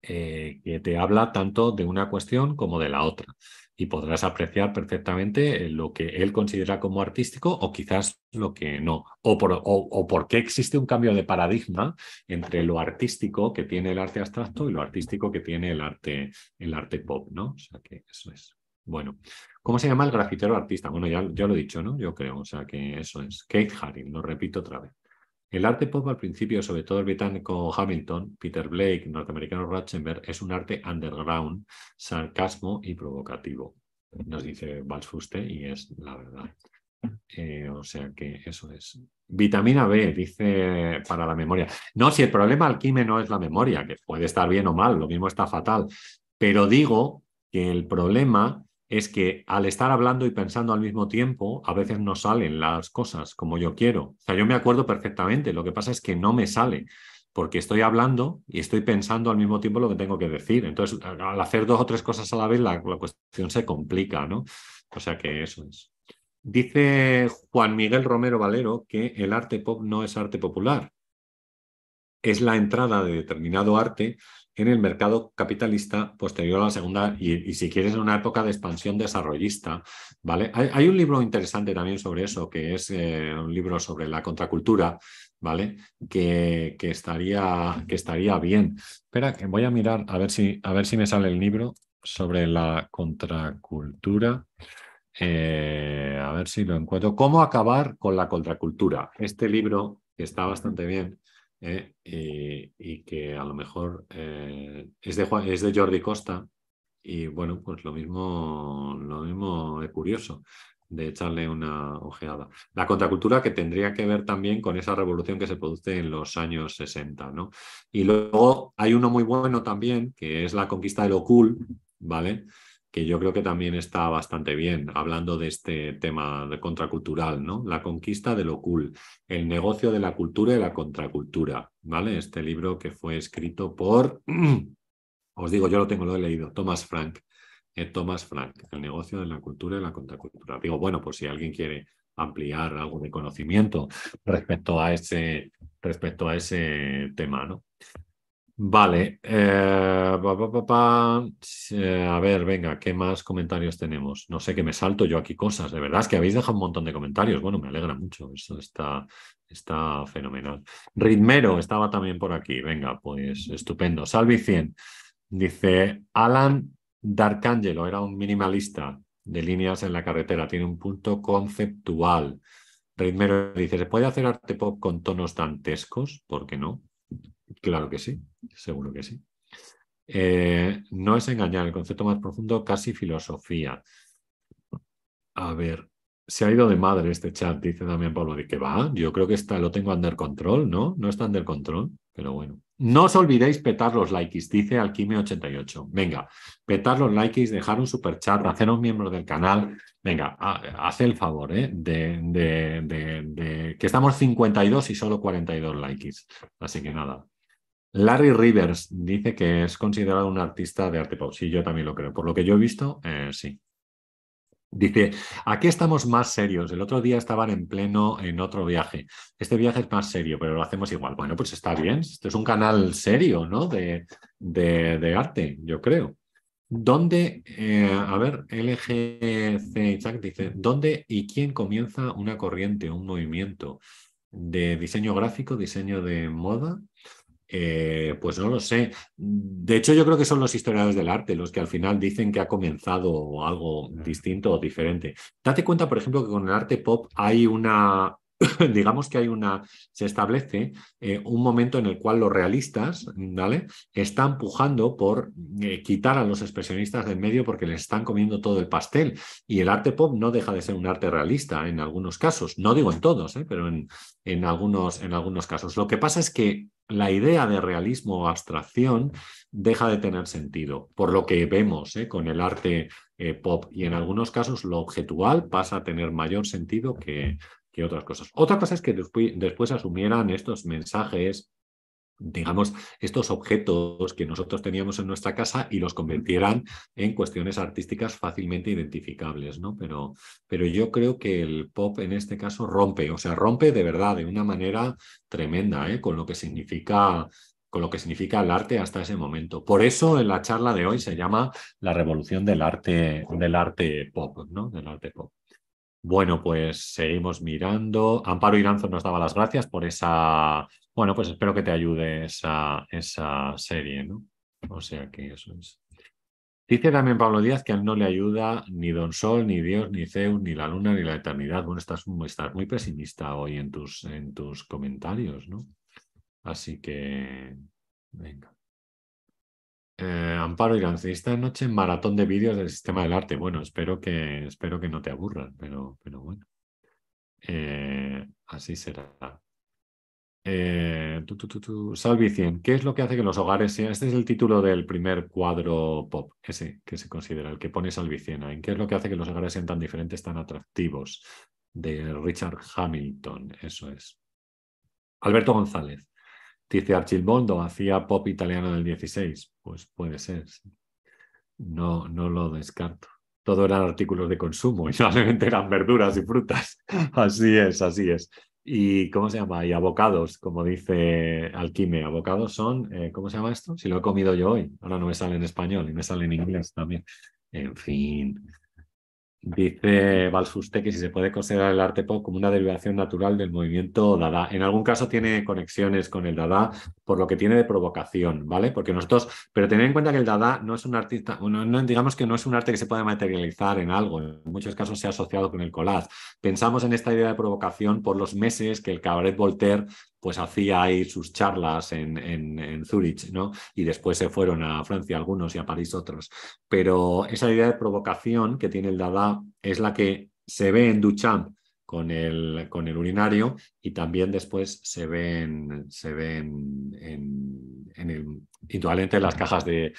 eh, que te habla tanto de una cuestión como de la otra y podrás apreciar perfectamente eh, lo que él considera como artístico o quizás lo que no, o por, por, qué existe un cambio de paradigma entre lo artístico que tiene el arte abstracto y lo artístico que tiene el arte, el arte pop, ¿no? O sea que eso es. Bueno, ¿cómo se llama el grafitero artista? Bueno, ya, lo he dicho, ¿no? Yo creo, o sea que eso es. Kate Haring, lo repito otra vez. El arte pop al principio, sobre todo el británico Hamilton, Peter Blake, norteamericano Ratzenberg, es un arte underground, sarcasmo y provocativo. Nos dice Valsfuste y es la verdad. Eh, o sea que eso es. Vitamina B, dice para la memoria. No, si el problema alquime no es la memoria, que puede estar bien o mal, lo mismo está fatal, pero digo que el problema es que al estar hablando y pensando al mismo tiempo, a veces no salen las cosas como yo quiero. O sea, yo me acuerdo perfectamente, lo que pasa es que no me sale, porque estoy hablando y estoy pensando al mismo tiempo lo que tengo que decir. Entonces, al hacer dos o tres cosas a la vez, la, cuestión se complica, ¿no? O sea que eso es. Dice Juan Miguel Romero Valero que el arte pop no es arte popular. Es la entrada de determinado arte en el mercado capitalista posterior a la Segunda y, si quieres en una época de expansión desarrollista, ¿vale? Hay, un libro interesante también sobre eso, que es eh, un libro sobre la contracultura, ¿vale? Que, que, estaría, que estaría bien. Espera, que voy a mirar a ver si, a ver si me sale el libro sobre la contracultura. Eh, a ver si lo encuentro. ¿Cómo acabar con la contracultura? Este libro está bastante bien eh, eh, y, que a lo mejor eh, es, de es de Jordi Costa y bueno, pues lo mismo, lo mismo es curioso de echarle una ojeada. La contracultura que tendría que ver también con esa revolución que se produce en los años 60, ¿no? Y luego hay uno muy bueno también, que es la conquista de lo cool, ¿vale? que yo creo que también está bastante bien, hablando de este tema de contracultural, ¿no? La conquista de lo cool, el negocio de la cultura y la contracultura, ¿vale? Este libro que fue escrito por, *clears throat* os digo, yo lo tengo, lo he leído, Thomas Frank, eh, Thomas Frank, el negocio de la cultura y la contracultura. Digo, bueno, pues si alguien quiere ampliar algo de conocimiento respecto a ese, respecto a ese tema, ¿no? Vale. Eh, a ver, venga, ¿qué más comentarios tenemos? No sé qué me salto yo aquí cosas. De verdad es que habéis dejado un montón de comentarios. Bueno, me alegra mucho. Eso está, está fenomenal. Ritmero estaba también por aquí. Venga, pues estupendo. Salvi 100. Dice Alan Darkangelo era un minimalista de líneas en la carretera. Tiene un punto conceptual. Ritmero dice, ¿se puede hacer arte pop con tonos dantescos? ¿Por qué no? Claro que sí, seguro que sí. Eh, no es engañar, el concepto más profundo, casi filosofía. A ver, se ha ido de madre este chat, dice también Pablo, de que va, yo creo que está, lo tengo under control, ¿no? No está under control, pero bueno. No os olvidéis petar los likes, dice alquime 88 Venga, petar los likes, dejar un super chat, un miembro del canal. Venga, haz el favor, ¿eh? De, que estamos 52 y solo 42 likes. Así que nada, Larry Rivers dice que es considerado un artista de arte pop. Sí, yo también lo creo. Por lo que yo he visto, eh, sí. Dice, aquí estamos más serios. El otro día estaban en pleno en otro viaje. Este viaje es más serio, pero lo hacemos igual. Bueno, pues está bien. Esto es un canal serio, ¿no? De, arte, yo creo. ¿Dónde, eh, a ver, LGC dice, ¿dónde y quién comienza una corriente, un movimiento de diseño gráfico, diseño de moda? Eh, pues no lo sé. De hecho, yo creo que son los historiadores del arte los que al final dicen que ha comenzado algo distinto o diferente. Date cuenta, por ejemplo, que con el arte pop hay una *laughs* digamos que hay una, se establece eh, un momento en el cual los realistas, ¿vale? Están pujando por eh, quitar a los expresionistas del medio porque les están comiendo todo el pastel. Y el arte pop no deja de ser un arte realista en algunos casos. No digo en todos, ¿eh? pero en, en, algunos, en algunos casos. Lo que pasa es que la idea de realismo o abstracción deja de tener sentido, por lo que vemos con el arte pop y en algunos casos lo objetual pasa a tener mayor sentido que, otras cosas. Otra cosa es que después, asumieran estos mensajes, digamos, estos objetos que nosotros teníamos en nuestra casa y los convirtieran en cuestiones artísticas fácilmente identificables, ¿no? Pero, pero yo creo que el pop en este caso rompe, o sea, rompe de verdad, de una manera tremenda, ¿eh? con lo que significa con lo que significa el arte hasta ese momento. Por eso en la charla de hoy se llama la revolución del arte, del arte pop, ¿no? Del arte pop. Bueno, pues seguimos mirando. Amparo Iranzo nos daba las gracias por esa. Bueno, pues espero que te ayude esa, esa serie, ¿no? O sea que eso es. Dice también Pablo Díaz que a él no le ayuda ni Don Sol, ni Dios, ni Zeus, ni la Luna, ni la Eternidad. Bueno, estás, muy pesimista hoy en tus, en tus comentarios, ¿no? Así que, venga. Amparo eh, Amparo ¿y esta noche maratón de vídeos del sistema del arte. Bueno, espero que, espero que no te aburran, pero, pero bueno. Eh, así será. Eh, Salvicien, ¿qué es lo que hace que los hogares sean? Este es el título del primer cuadro pop, ese que se considera, el que pone Salvicien. ¿En qué es lo que hace que los hogares sean tan diferentes, tan atractivos? De Richard Hamilton, eso es. Alberto González. Dice Archibondo hacía pop italiano del 16. Pues puede ser. No, no lo descarto. Todo eran artículos de consumo y solamente *laughs* eran verduras y frutas. *laughs* Así es, así es. Y ¿cómo se llama? Y abocados, como dice Alquime. Abocados son, eh, ¿cómo se llama esto? Si lo he comido yo hoy. Ahora no me sale en español y me sale en inglés también. En fin. Dice Balsuste que si se puede considerar el arte pop como una derivación natural del movimiento dada. En algún caso tiene conexiones con el dada por lo que tiene de provocación, ¿vale? Porque nosotros, pero tener en cuenta que el dada no es un artista, digamos que no es un arte que se puede materializar en algo. En muchos casos se ha asociado con el collage. Pensamos en esta idea de provocación por los meses que el cabaret Voltaire pues hacía ahí sus charlas en, en, Zurich, ¿no? Y después se fueron a Francia algunos y a París otros. Pero esa idea de provocación que tiene el Dada es la que se ve en Duchamp con el, con el urinario y también después se ven, se en, el, las cajas de,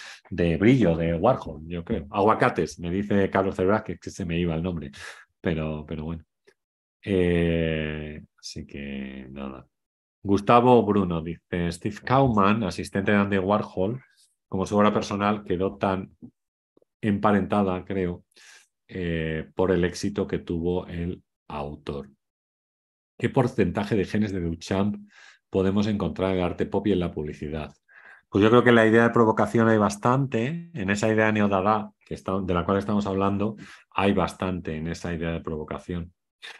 brillo de Warhol, yo creo. Aguacates, me dice Carlos Cervas que, que se me iba el nombre, pero, pero bueno. Eh, así que nada. Gustavo Bruno dice, Steve Kauman, asistente de Andy Warhol, como su obra personal quedó tan emparentada, creo, eh, por el éxito que tuvo el autor. ¿Qué porcentaje de genes de Duchamp podemos encontrar en el arte pop y en la publicidad? Pues yo creo que la idea de provocación hay bastante, en esa idea neodada que de la cual estamos hablando, hay bastante en esa idea de provocación.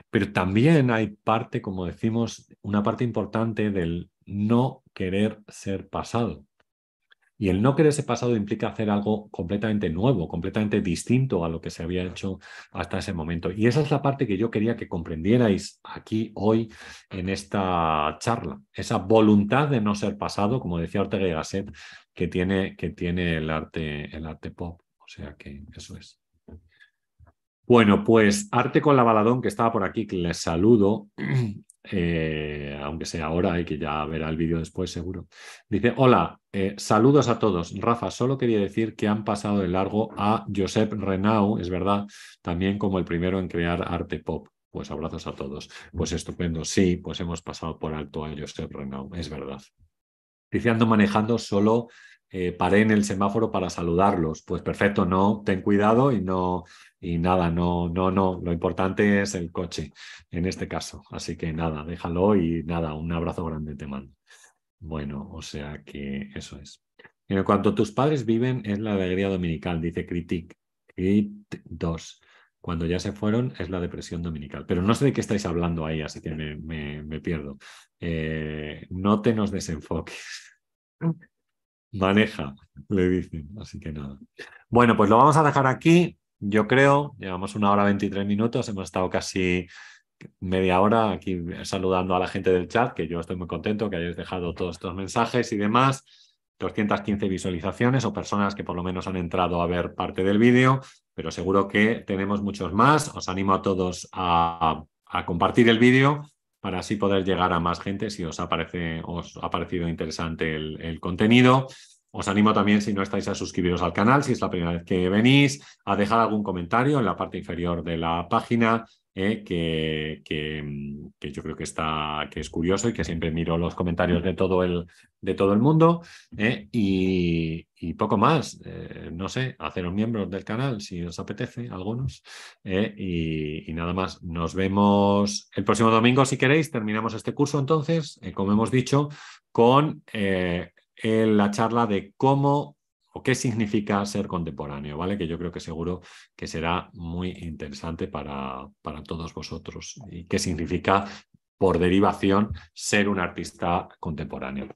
Pero también hay parte, como decimos, una parte importante del no querer ser pasado. Y el no querer ser pasado implica hacer algo completamente nuevo, completamente distinto a lo que se había hecho hasta ese momento. Y esa es la parte que yo quería que comprendierais aquí hoy en esta charla. Esa voluntad de no ser pasado, como decía Ortega y Gasset, que tiene, que tiene el, arte, el arte pop. O sea que eso es. Bueno, pues Arte con la Baladón, que estaba por aquí, que les saludo, *clears throat* eh, aunque sea ahora y que ya verá el vídeo después seguro. Dice, hola, eh, saludos a todos. Rafa, solo quería decir que han pasado de largo a Josep Renau, es verdad, también como el primero en crear arte pop. Pues abrazos a todos. Pues estupendo, sí, pues hemos pasado por alto a Josep Renau, es verdad. Dice, manejando, solo eh, paré en el semáforo para saludarlos. Pues perfecto, no, ten cuidado y no, y nada, no, no, no. Lo importante es el coche en este caso. Así que nada, déjalo y nada, un abrazo grande te mando. Bueno, o sea que eso es. En cuanto a tus padres viven en la alegría dominical, dice Critic, Crit 2. Cuando ya se fueron es la depresión dominical. Pero no sé de qué estáis hablando ahí, así que me, pierdo. Eh, no te nos desenfoques. Mm. Maneja, le dicen. Así que nada. Bueno, pues lo vamos a dejar aquí. Yo creo, llevamos una hora 23 minutos, hemos estado casi media hora aquí saludando a la gente del chat, que yo estoy muy contento que hayáis dejado todos estos mensajes y demás. 215 visualizaciones o personas que por lo menos han entrado a ver parte del vídeo, pero seguro que tenemos muchos más. Os animo a todos a, a compartir el vídeo para así poder llegar a más gente si os, os ha parecido interesante el contenido. Os animo también, si no estáis, a suscribiros al canal, si es la primera vez que venís, a dejar algún comentario en la parte inferior de la página, eh, que, yo creo que, está, que es curioso y que siempre miro los comentarios de todo el, de todo el mundo. Eh, y, poco más, eh, no sé, haceros miembros del canal si os apetece, algunos. y, nada más, nos vemos el próximo domingo si queréis. Terminamos este curso entonces, como hemos dicho, con en la charla de cómo o qué significa ser contemporáneo, ¿vale? Que yo creo que seguro que será muy interesante para, para todos vosotros y qué significa, por derivación, ser un artista contemporáneo.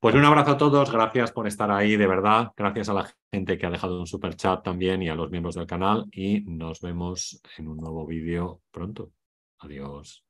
Pues un abrazo a todos, gracias por estar ahí, de verdad, gracias a la gente que ha dejado un super chat también y a los miembros del canal y nos vemos en un nuevo vídeo pronto. Adiós.